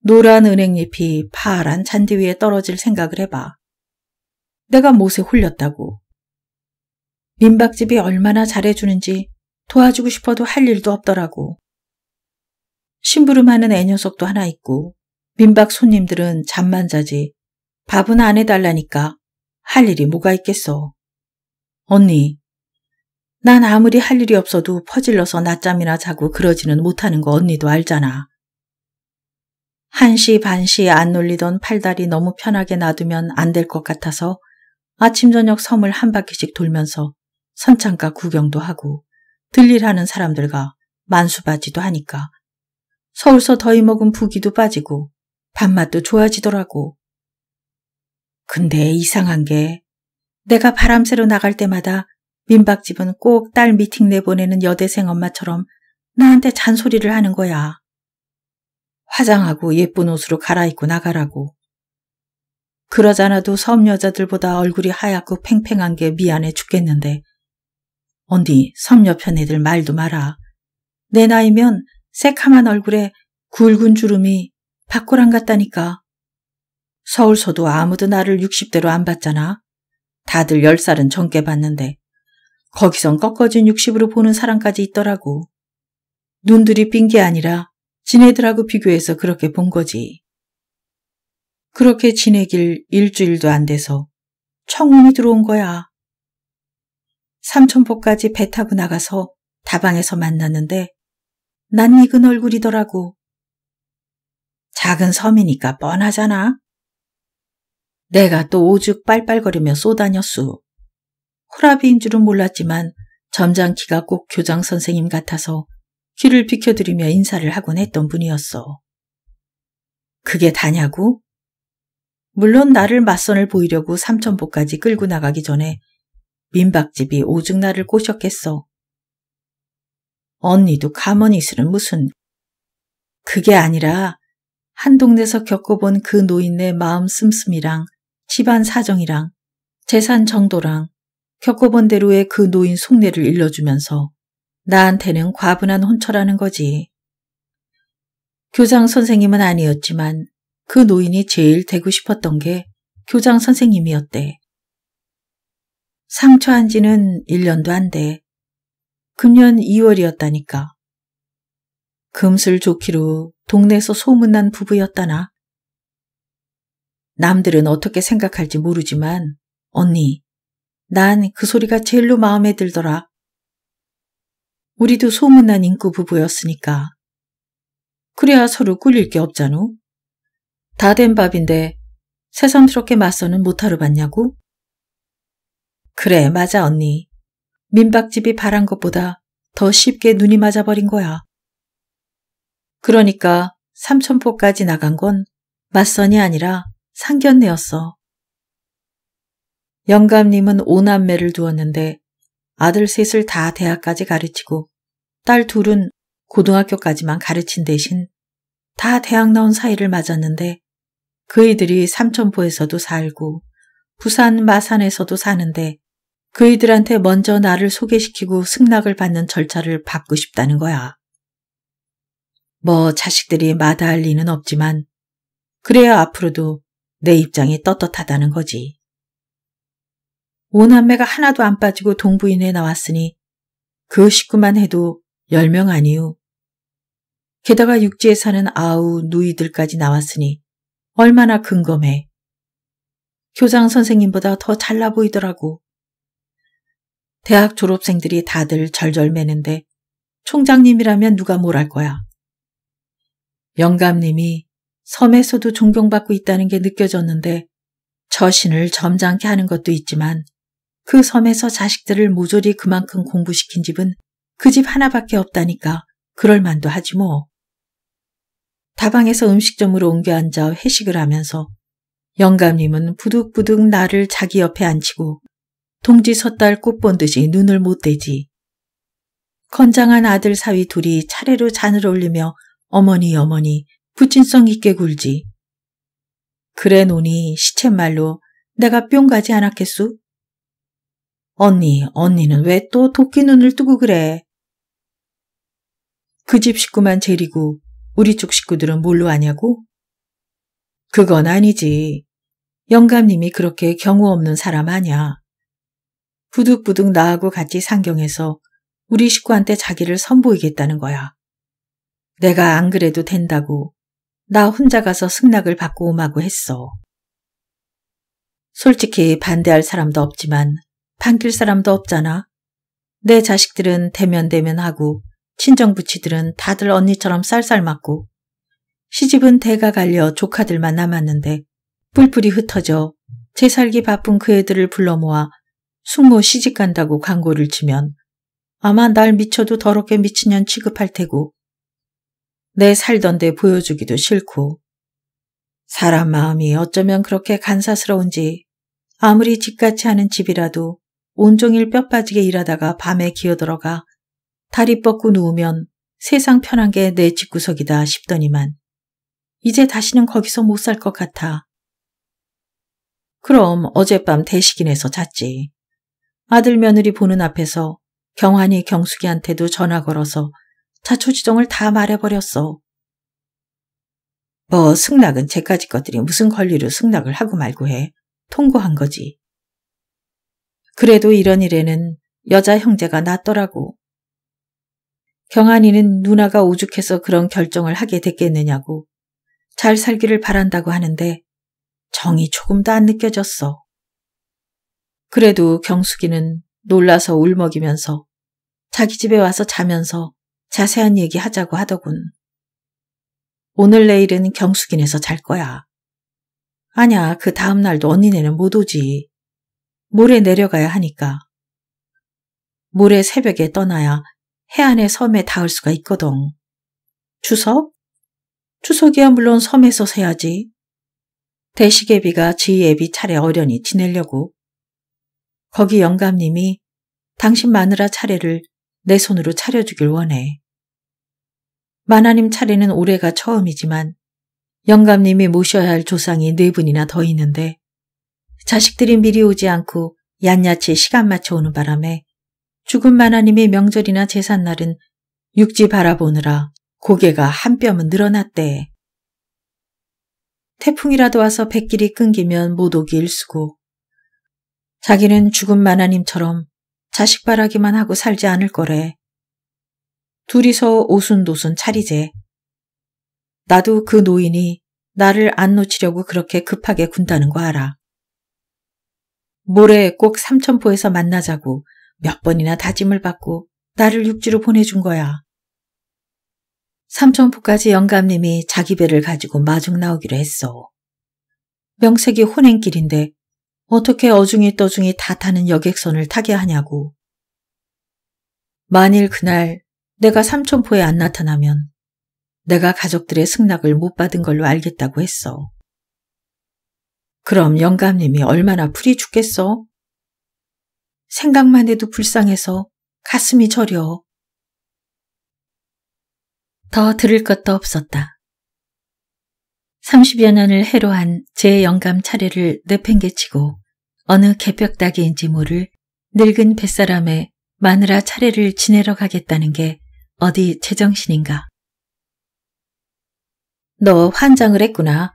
노란 은행잎이 파란 잔디 위에 떨어질 생각을 해봐. 내가 못에 홀렸다고. 민박집이 얼마나 잘해주는지 도와주고 싶어도 할 일도 없더라고. 심부름하는 애 녀석도 하나 있고 민박 손님들은 잠만 자지 밥은 안 해달라니까 할 일이 뭐가 있겠어. 언니, 난 아무리 할 일이 없어도 퍼질러서 낮잠이나 자고 그러지는 못하는 거 언니도 알잖아. 한시 반시 안 놀리던 팔다리 너무 편하게 놔두면 안 될 것 같아서 아침 저녁 섬을 한 바퀴씩 돌면서 선창가 구경도 하고 들릴하는 사람들과 만수바지도 하니까 서울서 더위 먹은 부기도 빠지고 밥맛도 좋아지더라고. 근데 이상한 게 내가 바람 새로 나갈 때마다 민박집은 꼭 딸 미팅 내보내는 여대생 엄마처럼 나한테 잔소리를 하는 거야. 화장하고 예쁜 옷으로 갈아입고 나가라고. 그러잖아도 섬 여자들보다 얼굴이 하얗고 팽팽한 게 미안해 죽겠는데. 언니, 섬 여편 애들 말도 마라. 내 나이면 새카만 얼굴에 굵은 주름이 박호랑 같다니까. 서울서도 아무도 나를 60대로 안 봤잖아. 다들 10살은 젊게 봤는데 거기선 꺾어진 60으로 보는 사람까지 있더라고. 눈들이 삔게 아니라 지네들하고 비교해서 그렇게 본 거지. 그렇게 지내길 일주일도 안 돼서 청운이 들어온 거야. 삼촌포까지배 타고 나가서 다방에서 만났는데 난익은 얼굴이더라고. 작은 섬이니까 뻔하잖아. 내가 또 오죽 빨빨거리며 쏘다녔수. 호라비인 줄은 몰랐지만 점장키가 꼭 교장 선생님 같아서 귀를 비켜드리며 인사를 하곤 했던 분이었어. 그게 다냐고? 물론 나를 맞선을 보이려고 삼천포까지 끌고 나가기 전에 민박집이 오죽 나를 꼬셨겠어. 언니도 가만히 있으는 무슨. 그게 아니라 한 동네에서 겪어본 그 노인네 마음 씀씀이랑 집안 사정이랑 재산 정도랑 겪어본 대로의 그 노인 속내를 일러주면서 나한테는 과분한 혼처라는 거지. 교장 선생님은 아니었지만 그 노인이 제일 되고 싶었던 게 교장 선생님이었대. 상처한 지는 1년도 안 돼. 금년 2월이었다니까. 금슬 좋기로 동네에서 소문난 부부였다나. 남들은 어떻게 생각할지 모르지만 언니, 난 그 소리가 제일로 마음에 들더라. 우리도 소문난 인구 부부였으니까. 그래야 서로 꿀릴 게 없잖우. 다 된 밥인데 새삼스럽게 맞서는 못하러 봤냐고? 그래, 맞아 언니. 민박집이 바란 것보다 더 쉽게 눈이 맞아버린 거야. 그러니까 삼천포까지 나간 건 맞선이 아니라 상견례였어. 영감님은 오남매를 두었는데 아들 셋을 다 대학까지 가르치고 딸 둘은 고등학교까지만 가르친 대신 다 대학 나온 사이를 맞았는데 그이들이 삼천포에서도 살고 부산 마산에서도 사는데 그이들한테 먼저 나를 소개시키고 승낙을 받는 절차를 받고 싶다는 거야. 뭐 자식들이 마다할 리는 없지만 그래야 앞으로도 내 입장이 떳떳하다는 거지. 오남매가 하나도 안 빠지고 동부인에 나왔으니 그 식구만 해도 열 명 아니요. 게다가 육지에 사는 아우, 누이들까지 나왔으니 얼마나 근검해. 교장 선생님보다 더 잘나 보이더라고. 대학 졸업생들이 다들 절절매는데 총장님이라면 누가 뭘 할 거야. 영감님이 섬에서도 존경받고 있다는 게 느껴졌는데 처신을 점잖게 하는 것도 있지만 그 섬에서 자식들을 모조리 그만큼 공부시킨 집은 그 집 하나밖에 없다니까 그럴 만도 하지 뭐. 다방에서 음식점으로 옮겨 앉아 회식을 하면서 영감님은 부득부득 나를 자기 옆에 앉히고 동지 섣달 꽃본 듯이 눈을 못 떼지. 건장한 아들 사위 둘이 차례로 잔을 올리며 어머니 어머니 부친성 있게 굴지. 그래 노니 시쳇말로 내가 뿅 가지 않았겠수? 언니, 언니는 왜 또 도끼 눈을 뜨고 그래? 그 집 식구만 재리고 우리 쪽 식구들은 뭘로 아냐고? 그건 아니지. 영감님이 그렇게 경우 없는 사람 아냐. 부득부득 나하고 같이 상경해서 우리 식구한테 자기를 선보이겠다는 거야. 내가 안 그래도 된다고 나 혼자 가서 승낙을 받고 오마고 했어. 솔직히 반대할 사람도 없지만 반길 사람도 없잖아. 내 자식들은 대면대면하고 친정부치들은 다들 언니처럼 쌀쌀 맞고 시집은 대가 갈려 조카들만 남았는데 뿔뿔이 흩어져 재살기 바쁜 그 애들을 불러 모아 숙모 시집 간다고 광고를 치면 아마 날 미쳐도 더럽게 미친년 취급할 테고 내 살던 데 보여주기도 싫고 사람 마음이 어쩌면 그렇게 간사스러운지 아무리 집같이 하는 집이라도 온종일 뼈 빠지게 일하다가 밤에 기어들어가 다리 뻗고 누우면 세상 편한 게 내 집구석이다 싶더니만 이제 다시는 거기서 못 살 것 같아. 그럼 어젯밤 대식인에서 잤지. 아들 며느리 보는 앞에서 경환이 경숙이한테도 전화 걸어서 자초지종을 다 말해버렸어. 뭐 승낙은 제까지 것들이 무슨 권리로 승낙을 하고 말고 해. 통고한 거지. 그래도 이런 일에는 여자 형제가 낫더라고. 경한이는 누나가 오죽해서 그런 결정을 하게 됐겠느냐고 잘 살기를 바란다고 하는데 정이 조금도 안 느껴졌어. 그래도 경숙이는 놀라서 울먹이면서 자기 집에 와서 자면서 자세한 얘기 하자고 하더군. 오늘 내일은 경숙인에서 잘 거야. 아냐, 그 다음날도 언니네는 못 오지. 물에 내려가야 하니까. 물에 새벽에 떠나야 해안의 섬에 닿을 수가 있거든. 추석? 추석이야 물론 섬에서 새야지. 대시애비가 지혜애비 차례 어련히 지내려고. 거기 영감님이 당신 마누라 차례를 내 손으로 차려주길 원해. 만화님 차례는 올해가 처음이지만 영감님이 모셔야 할 조상이 네 분이나 더 있는데 자식들이 미리 오지 않고 얀야치 시간 맞춰 오는 바람에 죽은 만화님의 명절이나 제삿날은 육지 바라보느라 고개가 한 뼘은 늘어났대. 태풍이라도 와서 백길이 끊기면 못 오기 일수고 자기는 죽은 만화님처럼 자식 바라기만 하고 살지 않을 거래. 둘이서 오순도순 차리제. 나도 그 노인이 나를 안 놓치려고 그렇게 급하게 군다는 거 알아. 모레 꼭 삼천포에서 만나자고 몇 번이나 다짐을 받고 나를 육지로 보내준 거야. 삼천포까지 영감님이 자기 배를 가지고 마중 나오기로 했어. 명색이 혼행길인데 어떻게 어중이 떠중이 다 타는 여객선을 타게 하냐고. 만일 그날 내가 삼촌포에안 나타나면 내가 가족들의 승낙을 못 받은 걸로 알겠다고 했어. 그럼 영감님이 얼마나 풀이 죽겠어? 생각만 해도 불쌍해서 가슴이 저려. 더 들을 것도 없었다. 30여 년을 해로한 제 영감 차례를 내팽개치고 어느 개벽다기인지 모를 늙은 뱃사람의 마누라 차례를 지내러 가겠다는 게 어디 제정신인가. 너 환장을 했구나.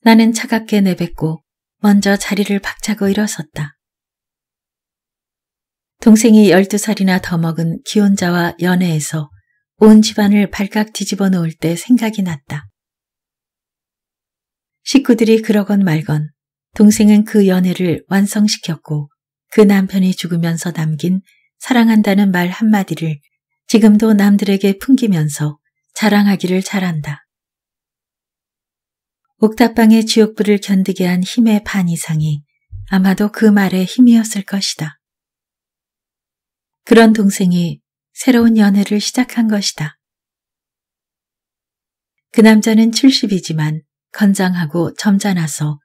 나는 차갑게 내뱉고 먼저 자리를 박차고 일어섰다. 동생이 12살이나 더 먹은 기혼자와 연애에서 온 집안을 발칵 뒤집어 놓을 때 생각이 났다. 식구들이 그러건 말건 동생은 그 연애를 완성시켰고 그 남편이 죽으면서 남긴 사랑한다는 말 한마디를 지금도 남들에게 풍기면서 자랑하기를 잘한다. 옥탑방의 지옥불을 견디게 한 힘의 반 이상이 아마도 그 말의 힘이었을 것이다. 그런 동생이 새로운 연애를 시작한 것이다. 그 남자는 70이지만 건장하고 점잖아서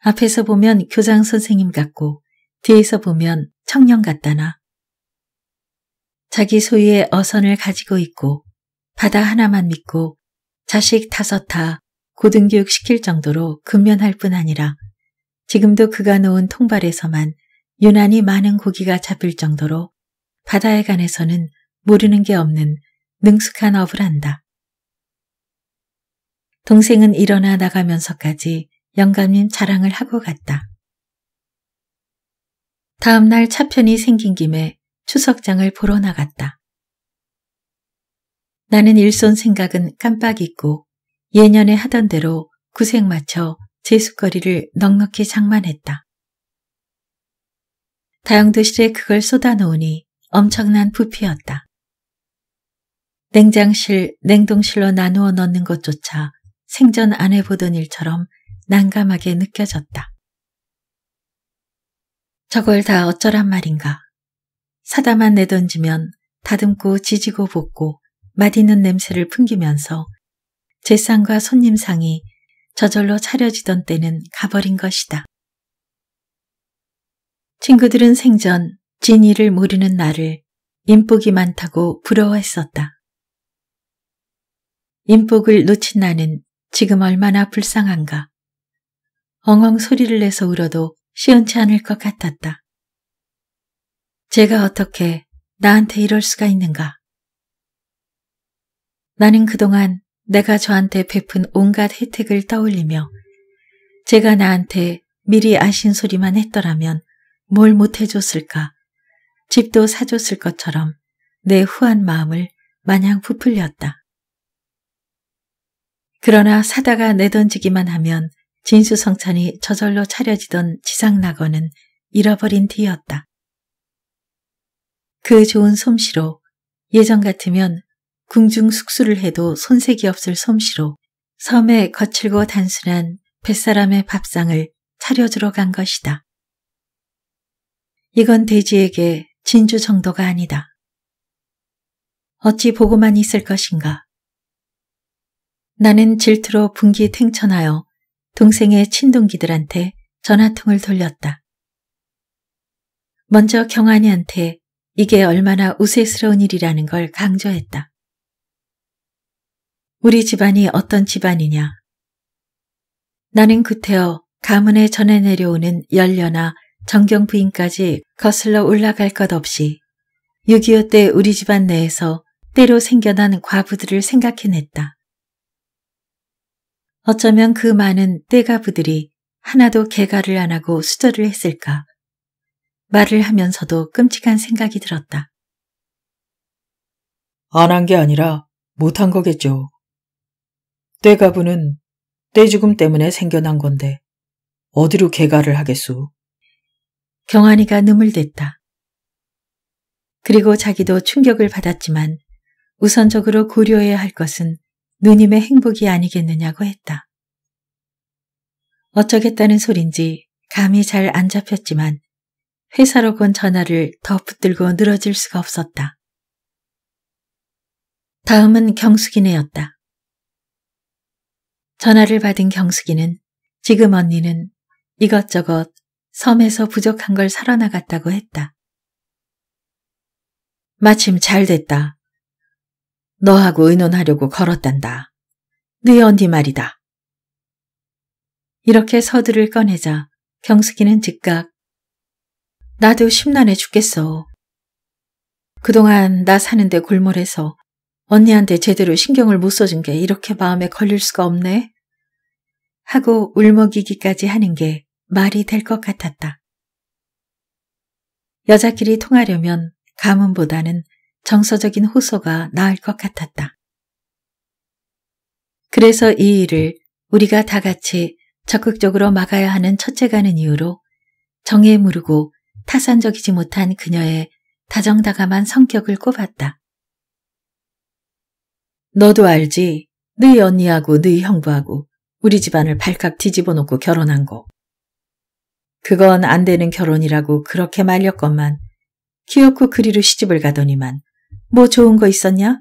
앞에서 보면 교장 선생님 같고 뒤에서 보면 청년 같다나 자기 소유의 어선을 가지고 있고 바다 하나만 믿고 자식 다섯 다 고등교육 시킬 정도로 근면할 뿐 아니라 지금도 그가 놓은 통발에서만 유난히 많은 고기가 잡힐 정도로 바다에 관해서는 모르는 게 없는 능숙한 업을 한다. 동생은 일어나 나가면서까지 영감님 자랑을 하고 갔다. 다음날 차편이 생긴 김에 추석장을 보러 나갔다. 나는 일손 생각은 깜빡 잊고 예년에 하던 대로 구색 맞춰 제숫거리를 넉넉히 장만했다. 다용도실에 그걸 쏟아놓으니 엄청난 부피였다. 냉장실, 냉동실로 나누어 넣는 것조차 생전 안 해보던 일처럼 난감하게 느껴졌다. 저걸 다 어쩌란 말인가. 사다만 내던지면 다듬고 지지고 볶고 맛있는 냄새를 풍기면서 제 상과 손님 상이 저절로 차려지던 때는 가버린 것이다. 친구들은 생전 진이를 모르는 나를 인복이 많다고 부러워했었다. 인복을 놓친 나는 지금 얼마나 불쌍한가. 엉엉 소리를 내서 울어도 시원치 않을 것 같았다. 제가 어떻게 나한테 이럴 수가 있는가? 나는 그동안 내가 저한테 베푼 온갖 혜택을 떠올리며 제가 나한테 미리 아신 소리만 했더라면 뭘 못해줬을까? 집도 사줬을 것처럼 내 후한 마음을 마냥 부풀렸다. 그러나 사다가 내던지기만 하면 진수성찬이 저절로 차려지던 지상낙원은 잃어버린 뒤였다. 그 좋은 솜씨로 예전 같으면 궁중 숙수를 해도 손색이 없을 솜씨로 섬의 거칠고 단순한 뱃사람의 밥상을 차려주러 간 것이다. 이건 돼지에게 진주 정도가 아니다. 어찌 보고만 있을 것인가. 나는 질투로 분기 탱천하여 동생의 친동기들한테 전화통을 돌렸다. 먼저 경환이한테 이게 얼마나 우세스러운 일이라는 걸 강조했다. 우리 집안이 어떤 집안이냐. 나는 그태어 가문에 전해 내려오는 연려나 정경 부인까지 거슬러 올라갈 것 없이 6.25 때 우리 집안 내에서 때로 생겨난 과부들을 생각해냈다. 어쩌면 그 많은 때가부들이 하나도 개가를 안 하고 수절을 했을까. 말을 하면서도 끔찍한 생각이 들었다. 안 한 게 아니라 못 한 거겠죠. 떼가부는 떼죽음 때문에 생겨난 건데 어디로 개가를 하겠소. 경환이가 눈물댔다. 그리고 자기도 충격을 받았지만 우선적으로 고려해야 할 것은 누님의 행복이 아니겠느냐고 했다. 어쩌겠다는 소린지 감이 잘 안 잡혔지만 회사로 건 전화를 더 붙들고 늘어질 수가 없었다. 다음은 경숙이네였다. 전화를 받은 경숙이는 지금 언니는 이것저것 섬에서 부족한 걸 사러 나갔다고 했다. 마침 잘 됐다. 너하고 의논하려고 걸었단다. 네 언니 말이다. 이렇게 서두를 꺼내자 경숙이는 즉각 나도 심란해 죽겠어. 그동안 나 사는데 골몰해서 언니한테 제대로 신경을 못 써준 게 이렇게 마음에 걸릴 수가 없네. 하고 울먹이기까지 하는 게 말이 될 것 같았다. 여자끼리 통하려면 가문보다는 정서적인 호소가 나을 것 같았다. 그래서 이 일을 우리가 다 같이 적극적으로 막아야 하는 첫째 가는 이유로 정에 무르고 타산적이지 못한 그녀의 다정다감한 성격을 꼽았다. 너도 알지? 네 언니하고 네 형부하고 우리 집안을 발칵 뒤집어 놓고 결혼한 거. 그건 안 되는 결혼이라고 그렇게 말렸건만 기어코 그리로 시집을 가더니만 뭐 좋은 거 있었냐?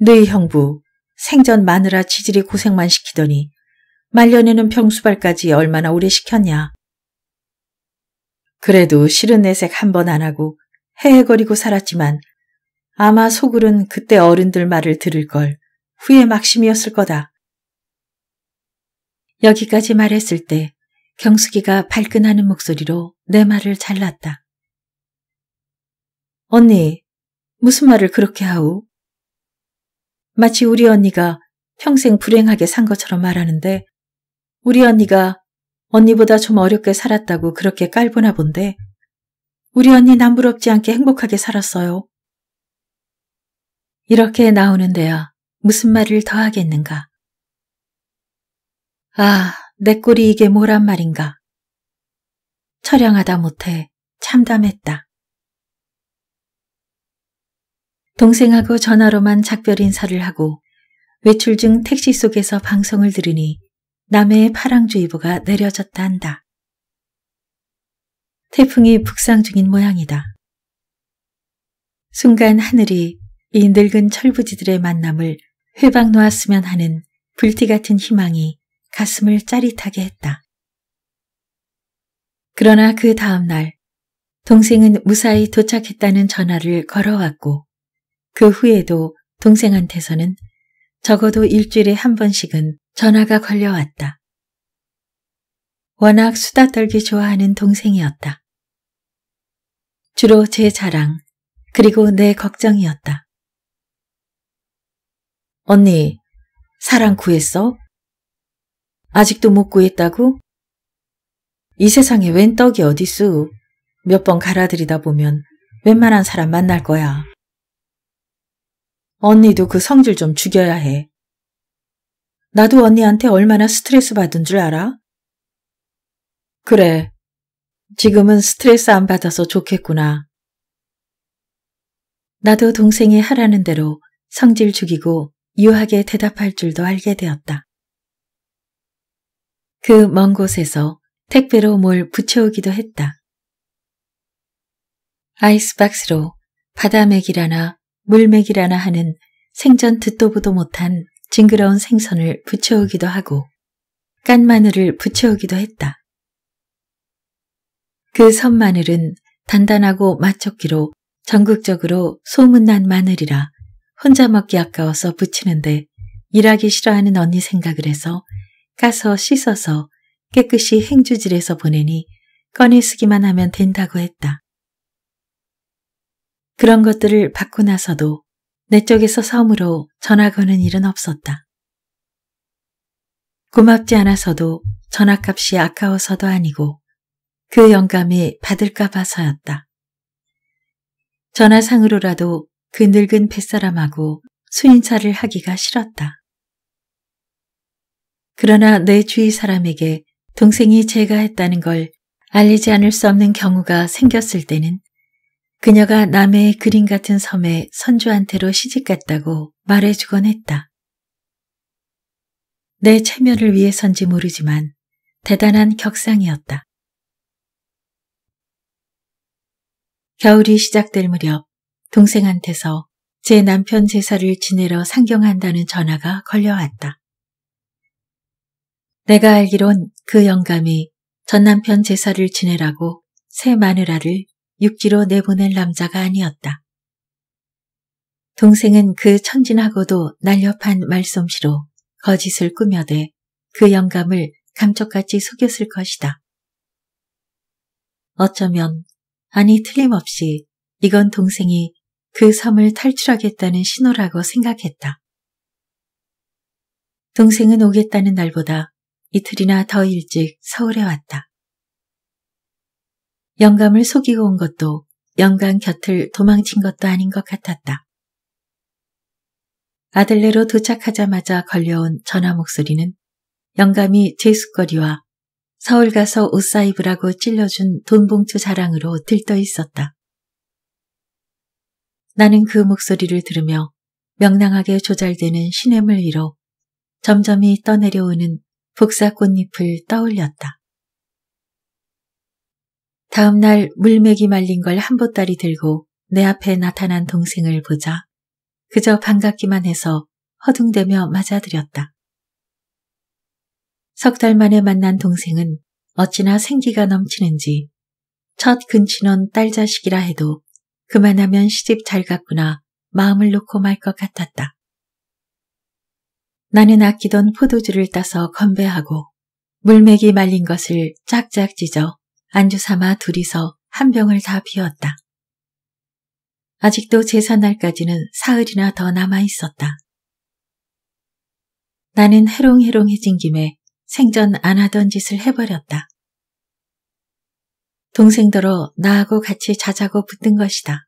네 형부 생전 마누라 지질이 고생만 시키더니 말년에는 병수발까지 얼마나 오래 시켰냐. 그래도 싫은 내색 한 번 안 하고 헤헤거리고 살았지만 아마 소굴은 그때 어른들 말을 들을 걸 후회 막심이었을 거다. 여기까지 말했을 때 경숙이가 발끈하는 목소리로 내 말을 잘랐다. 언니, 무슨 말을 그렇게 하오 마치 우리 언니가 평생 불행하게 산 것처럼 말하는데 우리 언니가 언니보다 좀 어렵게 살았다고 그렇게 깔보나 본데 우리 언니 남부럽지 않게 행복하게 살았어요. 이렇게 나오는데야 무슨 말을 더 하겠는가. 아, 내 꼴이 이게 뭐란 말인가. 처량하다 못해 참담했다. 동생하고 전화로만 작별 인사를 하고 외출 중 택시 속에서 방송을 들으니 남해의 파랑주의보가 내려졌다 한다. 태풍이 북상 중인 모양이다. 순간 하늘이 이 늙은 철부지들의 만남을 회방 놓았으면 하는 불티같은 희망이 가슴을 짜릿하게 했다. 그러나 그 다음날 동생은 무사히 도착했다는 전화를 걸어왔고 그 후에도 동생한테서는 적어도 일주일에 한 번씩은 전화가 걸려왔다. 워낙 수다 떨기 좋아하는 동생이었다. 주로 제 자랑, 그리고 내 걱정이었다. 언니, 사랑 구했어? 아직도 못 구했다고? 이 세상에 웬 떡이 어딨수? 몇 번 갈아들이다 보면 웬만한 사람 만날 거야. 언니도 그 성질 좀 죽여야 해. 나도 언니한테 얼마나 스트레스 받은 줄 알아? 그래. 지금은 스트레스 안 받아서 좋겠구나. 나도 동생이 하라는 대로 성질 죽이고 유하게 대답할 줄도 알게 되었다. 그 먼 곳에서 택배로 뭘 붙여오기도 했다. 아이스박스로 바다맥이라나 물맥이라나 하는 생전 듣도 보도 못한 징그러운 생선을 부채오기도 하고 깐 마늘을 부채오기도 했다. 그 선마늘은 단단하고 맛좋기로 전국적으로 소문난 마늘이라 혼자 먹기 아까워서 부치는데 일하기 싫어하는 언니 생각을 해서 까서 씻어서 깨끗이 행주질해서 보내니 꺼내 쓰기만 하면 된다고 했다. 그런 것들을 받고 나서도 내 쪽에서 섬으로 전화 거는 일은 없었다. 고맙지 않아서도 전화값이 아까워서도 아니고 그 영감이 받을까 봐서였다. 전화상으로라도 그 늙은 뱃사람하고 수인사를 하기가 싫었다. 그러나 내 주위 사람에게 동생이 제가 했다는 걸 알리지 않을 수 없는 경우가 생겼을 때는 그녀가 남해의 그림 같은 섬에 선주한테로 시집갔다고 말해주곤 했다. 내 체면을 위해선지 모르지만 대단한 격상이었다. 겨울이 시작될 무렵 동생한테서 제 남편 제사를 지내러 상경한다는 전화가 걸려왔다. 내가 알기론 그 영감이 전남편 제사를 지내라고 새 마누라를 육지로 내보낼 남자가 아니었다. 동생은 그 천진하고도 날렵한 말솜씨로 거짓을 꾸며대 그 영감을 감쪽같이 속였을 것이다. 어쩌면 아니 틀림없이 이건 동생이 그 섬을 탈출하겠다는 신호라고 생각했다. 동생은 오겠다는 날보다 이틀이나 더 일찍 서울에 왔다. 영감을 속이고 온 것도 영감 곁을 도망친 것도 아닌 것 같았다. 아들레로 도착하자마자 걸려온 전화 목소리는 영감이 제수거리와 서울 가서 옷 사입으라고 찔러준 돈봉투 자랑으로 들떠 있었다. 나는 그 목소리를 들으며 명랑하게 조절되는 시냇물 위로 점점이 떠내려오는 복사꽃잎을 떠올렸다. 다음날 물맥이 말린 걸 한 보따리 들고 내 앞에 나타난 동생을 보자 그저 반갑기만 해서 허둥대며 맞아들였다. 석 달 만에 만난 동생은 어찌나 생기가 넘치는지 첫 근친혼 딸 자식이라 해도 그만하면 시집 잘 갔구나 마음을 놓고 말 것 같았다. 나는 아끼던 포도주를 따서 건배하고 물맥이 말린 것을 짝짝 찢어 안주 삼아 둘이서 한 병을 다 비웠다. 아직도 제삿날까지는 사흘이나 더 남아 있었다. 나는 해롱해롱해진 김에 생전 안 하던 짓을 해버렸다. 동생더러 나하고 같이 자자고 붙은 것이다.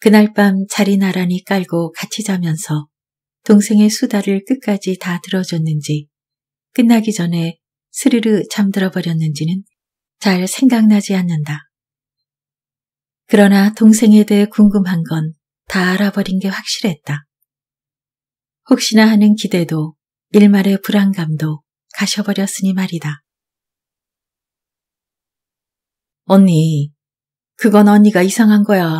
그날 밤 자리 나란히 깔고 같이 자면서 동생의 수다를 끝까지 다 들어줬는지 끝나기 전에 스르르 잠들어 버렸는지는 잘 생각나지 않는다. 그러나 동생에 대해 궁금한 건 다 알아버린 게 확실했다. 혹시나 하는 기대도 일말의 불안감도 가셔버렸으니 말이다. 언니, 그건 언니가 이상한 거야.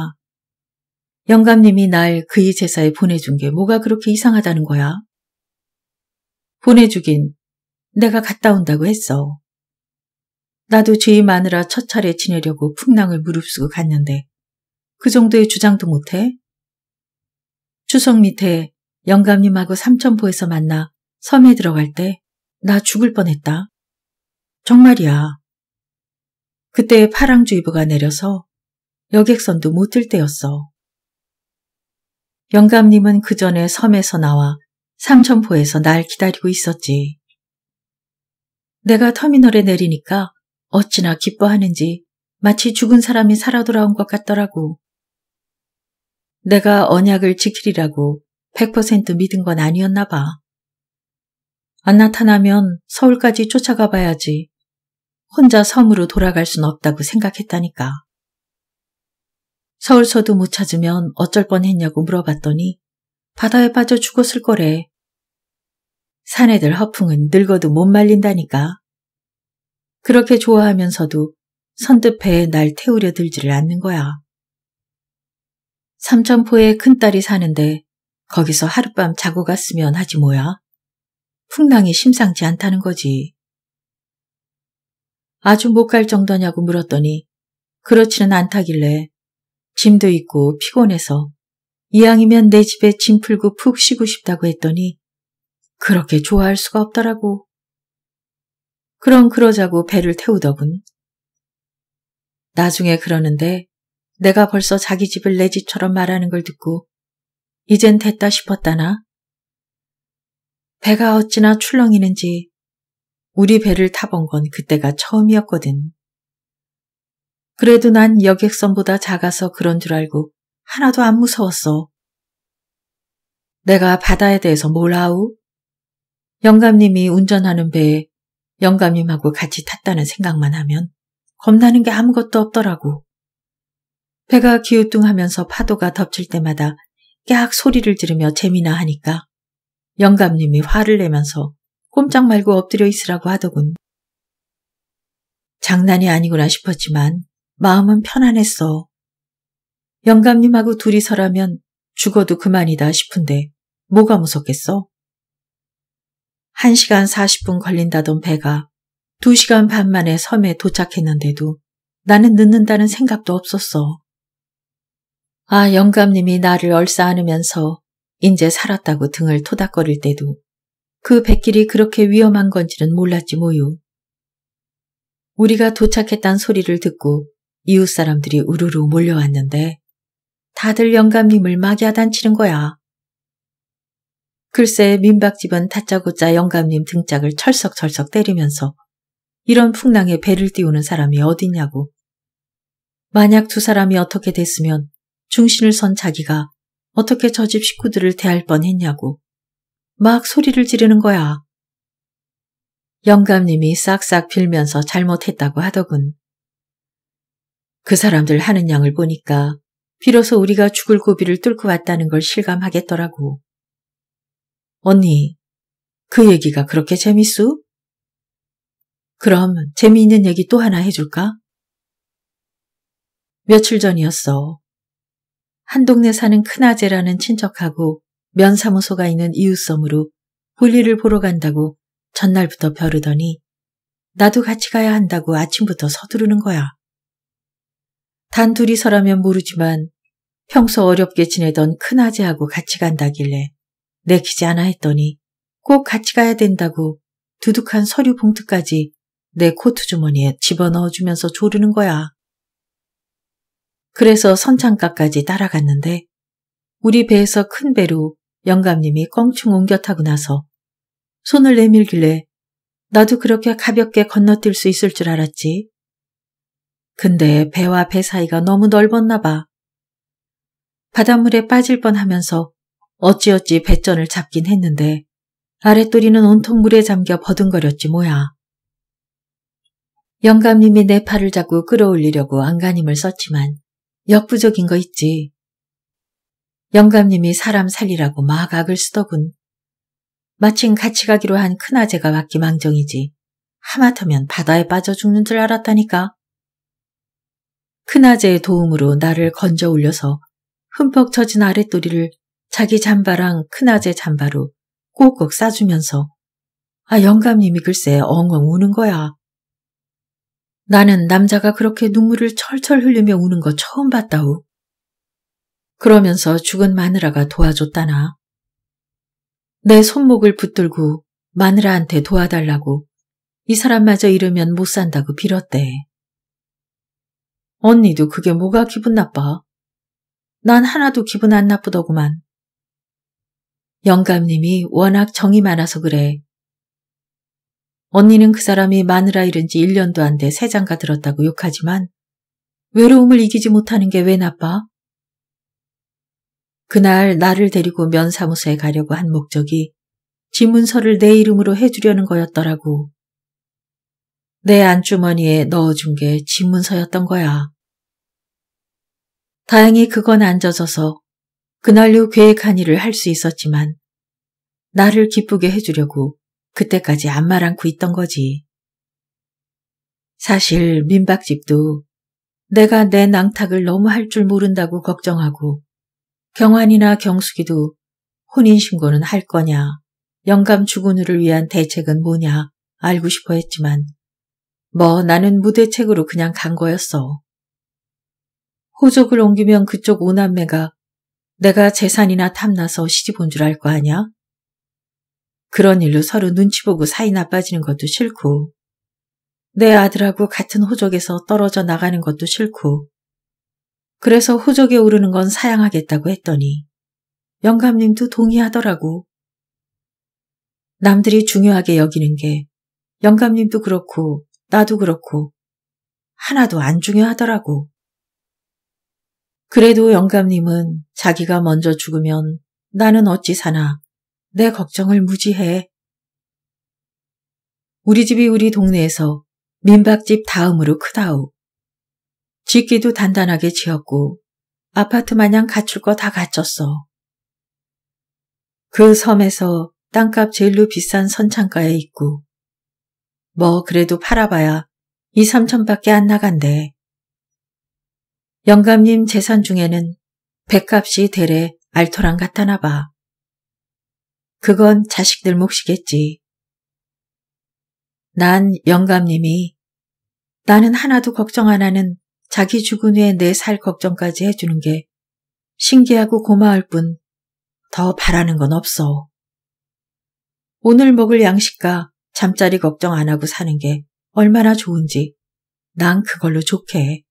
영감님이 날그의 제사에 보내준 게 뭐가 그렇게 이상하다는 거야? 보내주긴 내가 갔다 온다고 했어. 나도 죄의 마누라 첫 차례 지내려고 풍랑을 무릅쓰고 갔는데 그 정도의 주장도 못해? 추석 밑에 영감님하고 삼천포에서 만나 섬에 들어갈 때 나 죽을 뻔했다. 정말이야. 그때 파랑주의보가 내려서 여객선도 못 들 때였어. 영감님은 그 전에 섬에서 나와 삼천포에서 날 기다리고 있었지. 내가 터미널에 내리니까 어찌나 기뻐하는지 마치 죽은 사람이 살아 돌아온 것 같더라고. 내가 언약을 지키리라고 100% 믿은 건 아니었나 봐. 안 나타나면 서울까지 쫓아가 봐야지. 혼자 섬으로 돌아갈 순 없다고 생각했다니까. 서울서도 못 찾으면 어쩔 뻔 했냐고 물어봤더니 바다에 빠져 죽었을 거래. 사내들 허풍은 늙어도 못 말린다니까. 그렇게 좋아하면서도 선뜻 배에 날 태우려 들지를 않는 거야. 삼천포에 큰딸이 사는데 거기서 하룻밤 자고 갔으면 하지 뭐야. 풍랑이 심상치 않다는 거지. 아주 못 갈 정도냐고 물었더니 그렇지는 않다길래 짐도 있고 피곤해서 이왕이면 내 집에 짐 풀고 푹 쉬고 싶다고 했더니 그렇게 좋아할 수가 없더라고. 그럼 그러자고 배를 태우더군. 나중에 그러는데 내가 벌써 자기 집을 내 집처럼 말하는 걸 듣고 이젠 됐다 싶었다나? 배가 어찌나 출렁이는지 우리 배를 타본 건 그때가 처음이었거든. 그래도 난 여객선보다 작아서 그런 줄 알고 하나도 안 무서웠어. 내가 바다에 대해서 몰라우 영감님이 운전하는 배에 영감님하고 같이 탔다는 생각만 하면 겁나는 게 아무것도 없더라고. 배가 기우뚱하면서 파도가 덮칠 때마다 깍 소리를 지르며 재미나 하니까 영감님이 화를 내면서 꼼짝 말고 엎드려 있으라고 하더군. 장난이 아니구나 싶었지만 마음은 편안했어. 영감님하고 둘이서라면 죽어도 그만이다 싶은데 뭐가 무섭겠어? 1시간 40분 걸린다던 배가 2시간 반 만에 섬에 도착했는데도 나는 늦는다는 생각도 없었어. 아, 영감님이 나를 얼싸안으면서 인제 살았다고 등을 토닥거릴 때도 그 백길이 그렇게 위험한 건지는 몰랐지 뭐요. 우리가 도착했단 소리를 듣고 이웃 사람들이 우르르 몰려왔는데 다들 영감님을 마 막야단치는 거야. 글쎄 민박 집은 다짜고짜 영감님 등짝을 철석철석 때리면서 이런 풍랑에 배를 띄우는 사람이 어디냐고. 만약 두 사람이 어떻게 됐으면 중신을 선 자기가 어떻게 저 집 식구들을 대할 뻔했냐고. 막 소리를 지르는 거야. 영감님이 싹싹 빌면서 잘못했다고 하더군. 그 사람들 하는 양을 보니까 비로소 우리가 죽을 고비를 뚫고 왔다는 걸 실감하겠더라고. 언니, 그 얘기가 그렇게 재밌수? 그럼 재미있는 얘기 또 하나 해줄까? 며칠 전이었어. 한 동네 사는 큰아재라는 친척하고 면사무소가 있는 이웃섬으로 볼일을 보러 간다고 전날부터 벼르더니 나도 같이 가야 한다고 아침부터 서두르는 거야. 단 둘이서라면 모르지만 평소 어렵게 지내던 큰아재하고 같이 간다길래 내키지 않아 했더니 꼭 같이 가야 된다고 두둑한 서류 봉투까지 내 코트 주머니에 집어넣어주면서 조르는 거야. 그래서 선창가까지 따라갔는데 우리 배에서 큰 배로 영감님이 껑충 옮겨 타고 나서 손을 내밀길래 나도 그렇게 가볍게 건너뛸 수 있을 줄 알았지. 근데 배와 배 사이가 너무 넓었나 봐. 바닷물에 빠질 뻔하면서 어찌어찌 배전을 잡긴 했는데 아랫도리는 온통 물에 잠겨 버둥거렸지 뭐야. 영감님이 내 팔을 잡고 끌어올리려고 안간힘을 썼지만 역부족인 거 있지. 영감님이 사람 살리라고 막 악을 쓰더군. 마침 같이 가기로 한 큰아재가 왔기 망정이지. 하마터면 바다에 빠져 죽는 줄 알았다니까. 큰아재의 도움으로 나를 건져 올려서 흠뻑 젖은 아랫도리를 자기 잠바랑 큰아재 잠바로 꼭꼭 싸주면서 아 영감님이 글쎄 엉엉 우는 거야. 나는 남자가 그렇게 눈물을 철철 흘리며 우는 거 처음 봤다우. 그러면서 죽은 마누라가 도와줬다나. 내 손목을 붙들고 마누라한테 도와달라고 이 사람마저 잃으면못 산다고 빌었대. 언니도 그게 뭐가 기분 나빠? 난 하나도 기분 안 나쁘더구만. 영감님이 워낙 정이 많아서 그래. 언니는 그 사람이 마누라 잃은 지 1년도 안돼 새장가 들었다고 욕하지만 외로움을 이기지 못하는 게 왜 나빠? 그날 나를 데리고 면사무소에 가려고 한 목적이 지문서를 내 이름으로 해주려는 거였더라고. 내 안주머니에 넣어준 게 지문서였던 거야. 다행히 그건 안 젖어서 그날로 계획한 일을 할 수 있었지만 나를 기쁘게 해주려고 그때까지 안 말 않고 있던 거지. 사실 민박집도 내가 내 낭탁을 너무 할 줄 모른다고 걱정하고 경환이나 경숙이도 혼인신고는 할 거냐, 영감 주군를 위한 대책은 뭐냐 알고 싶어 했지만 뭐 나는 무대책으로 그냥 간 거였어. 호족을 옮기면 그쪽 오남매가 내가 재산이나 탐나서 시집 온 줄 알 거 아냐? 그런 일로 서로 눈치 보고 사이 나빠지는 것도 싫고 내 아들하고 같은 호적에서 떨어져 나가는 것도 싫고 그래서 호적에 오르는 건 사양하겠다고 했더니 영감님도 동의하더라고. 남들이 중요하게 여기는 게 영감님도 그렇고 나도 그렇고 하나도 안 중요하더라고. 그래도 영감님은 자기가 먼저 죽으면 나는 어찌 사나 내 걱정을 무지해. 우리 집이 우리 동네에서 민박집 다음으로 크다우. 짓기도 단단하게 지었고 아파트 마냥 갖출 거 다 갖췄어. 그 섬에서 땅값 제일로 비싼 선창가에 있고 뭐 그래도 팔아봐야 2, 3천밖에 안 나간대. 영감님 재산 중에는 백값이 대래 알토랑 같다나 봐. 그건 자식들 몫이겠지. 난 영감님이 나는 하나도 걱정 안 하는 자기 죽은 후에 내 살 걱정까지 해주는 게 신기하고 고마울 뿐 더 바라는 건 없어. 오늘 먹을 양식과 잠자리 걱정 안 하고 사는 게 얼마나 좋은지 난 그걸로 좋게.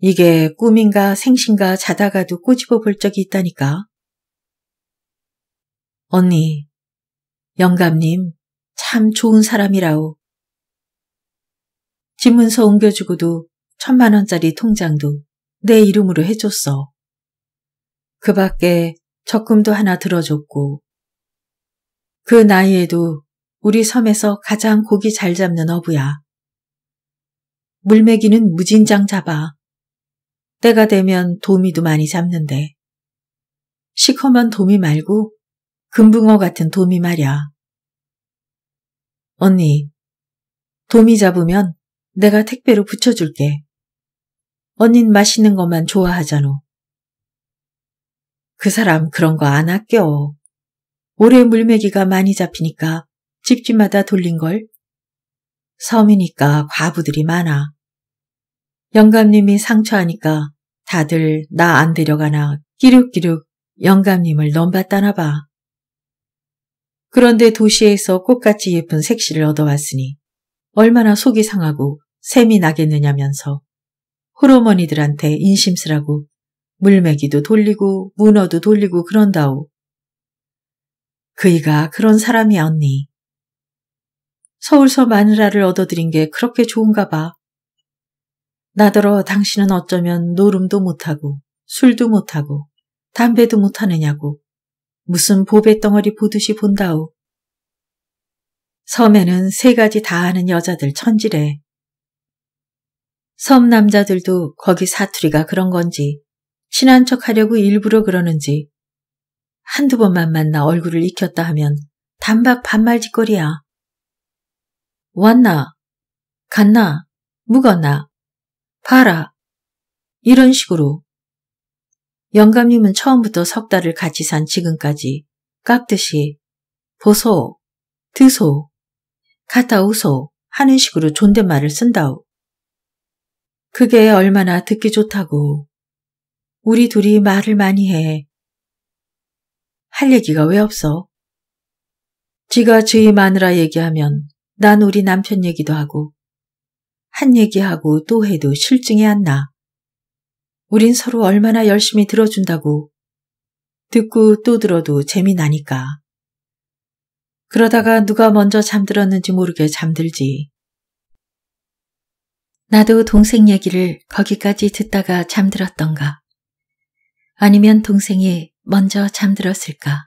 이게 꿈인가 생신가 자다가도 꼬집어 볼 적이 있다니까. 언니, 영감님 참 좋은 사람이라오. 집문서 옮겨주고도 천만 원짜리 통장도 내 이름으로 해줬어. 그 밖에 적금도 하나 들어줬고 그 나이에도 우리 섬에서 가장 고기 잘 잡는 어부야. 물매기는 무진장 잡아. 때가 되면 도미도 많이 잡는데. 시커먼 도미 말고 금붕어 같은 도미 말야. 언니, 도미 잡으면 내가 택배로 붙여줄게. 언닌 맛있는 것만 좋아하잖아. 그 사람 그런 거 안 아껴. 올해 물매기가 많이 잡히니까 집집마다 돌린 걸. 섬이니까 과부들이 많아. 영감님이 상처하니까 다들 나 안 데려가나 기룩기룩 영감님을 넘봤다나 봐. 그런데 도시에서 꽃같이 예쁜 색시를 얻어왔으니 얼마나 속이 상하고 샘이 나겠느냐면서 호러머니들한테 인심 쓰라고 물매기도 돌리고 문어도 돌리고 그런다오. 그이가 그런 사람이었니 서울서 마누라를 얻어들인 게 그렇게 좋은가 봐. 나더러 당신은 어쩌면 노름도 못하고 술도 못하고 담배도 못하느냐고 무슨 보배덩어리 보듯이 본다오. 섬에는 세 가지 다아는 여자들 천지래. 섬 남자들도 거기 사투리가 그런 건지 친한 척 하려고 일부러 그러는지 한두 번만 만나 얼굴을 익혔다 하면 단박 반말 짓거리야. 왔나? 갔나? 묵었나? 봐라. 이런 식으로. 영감님은 처음부터 석 달을 같이 산 지금까지 깍듯이 보소, 드소, 갔다 우소 하는 식으로 존댓말을 쓴다오. 그게 얼마나 듣기 좋다고. 우리 둘이 말을 많이 해. 할 얘기가 왜 없어? 지가 저희 마누라 얘기하면 난 우리 남편 얘기도 하고 한 얘기하고 또 해도 실증이 안 나. 우린 서로 얼마나 열심히 들어준다고. 듣고 또 들어도 재미나니까. 그러다가 누가 먼저 잠들었는지 모르게 잠들지. 나도 동생 얘기를 거기까지 듣다가 잠들었던가. 아니면 동생이 먼저 잠들었을까.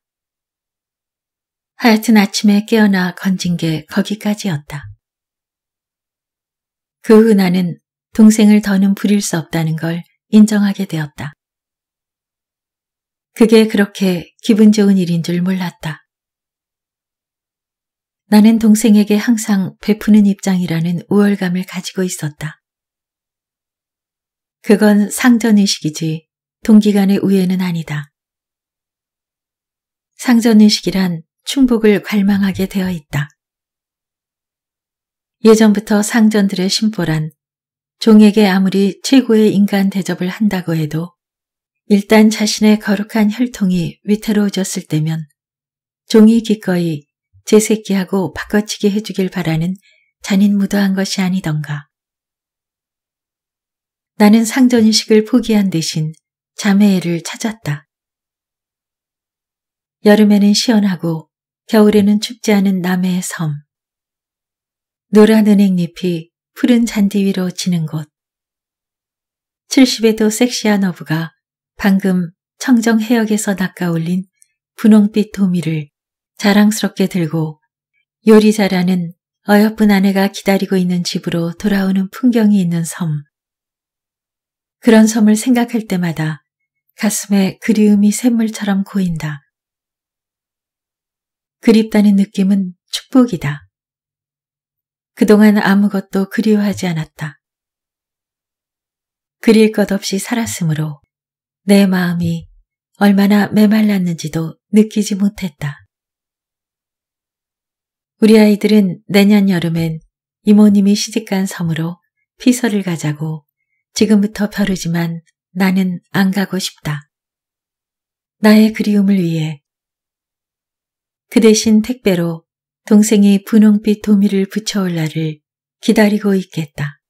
하여튼 아침에 깨어나 건진 게 거기까지였다. 그후 나는 동생을 더는 부릴 수 없다는 걸 인정하게 되었다. 그게 그렇게 기분 좋은 일인 줄 몰랐다. 나는 동생에게 항상 베푸는 입장이라는 우월감을 가지고 있었다. 그건 상전의식이지 동기간의 우애는 아니다. 상전의식이란 충복을 갈망하게 되어 있다. 예전부터 상전들의 심보란 종에게 아무리 최고의 인간 대접을 한다고 해도 일단 자신의 거룩한 혈통이 위태로워졌을 때면 종이 기꺼이 제 새끼하고 바꿔치기 해주길 바라는 잔인무도한 것이 아니던가. 나는 상전식을 포기한 대신 자매애를 찾았다. 여름에는 시원하고 겨울에는 춥지 않은 남해의 섬. 노란 은행잎이 푸른 잔디 위로 지는 곳. 70에도 섹시한 어부가 방금 청정 해역에서 낚아올린 분홍빛 도미를 자랑스럽게 들고 요리 잘하는 어여쁜 아내가 기다리고 있는 집으로 돌아오는 풍경이 있는 섬. 그런 섬을 생각할 때마다 가슴에 그리움이 샘물처럼 고인다. 그립다는 느낌은 축복이다. 그동안 아무것도 그리워하지 않았다. 그릴 것 없이 살았으므로 내 마음이 얼마나 메말랐는지도 느끼지 못했다. 우리 아이들은 내년 여름엔 이모님이 시집간 섬으로 피서를 가자고 지금부터 벼르지만 나는 안 가고 싶다. 나의 그리움을 위해 그 대신 택배로 동생의 분홍빛 도미를 붙여올 라를 기다리고 있겠다.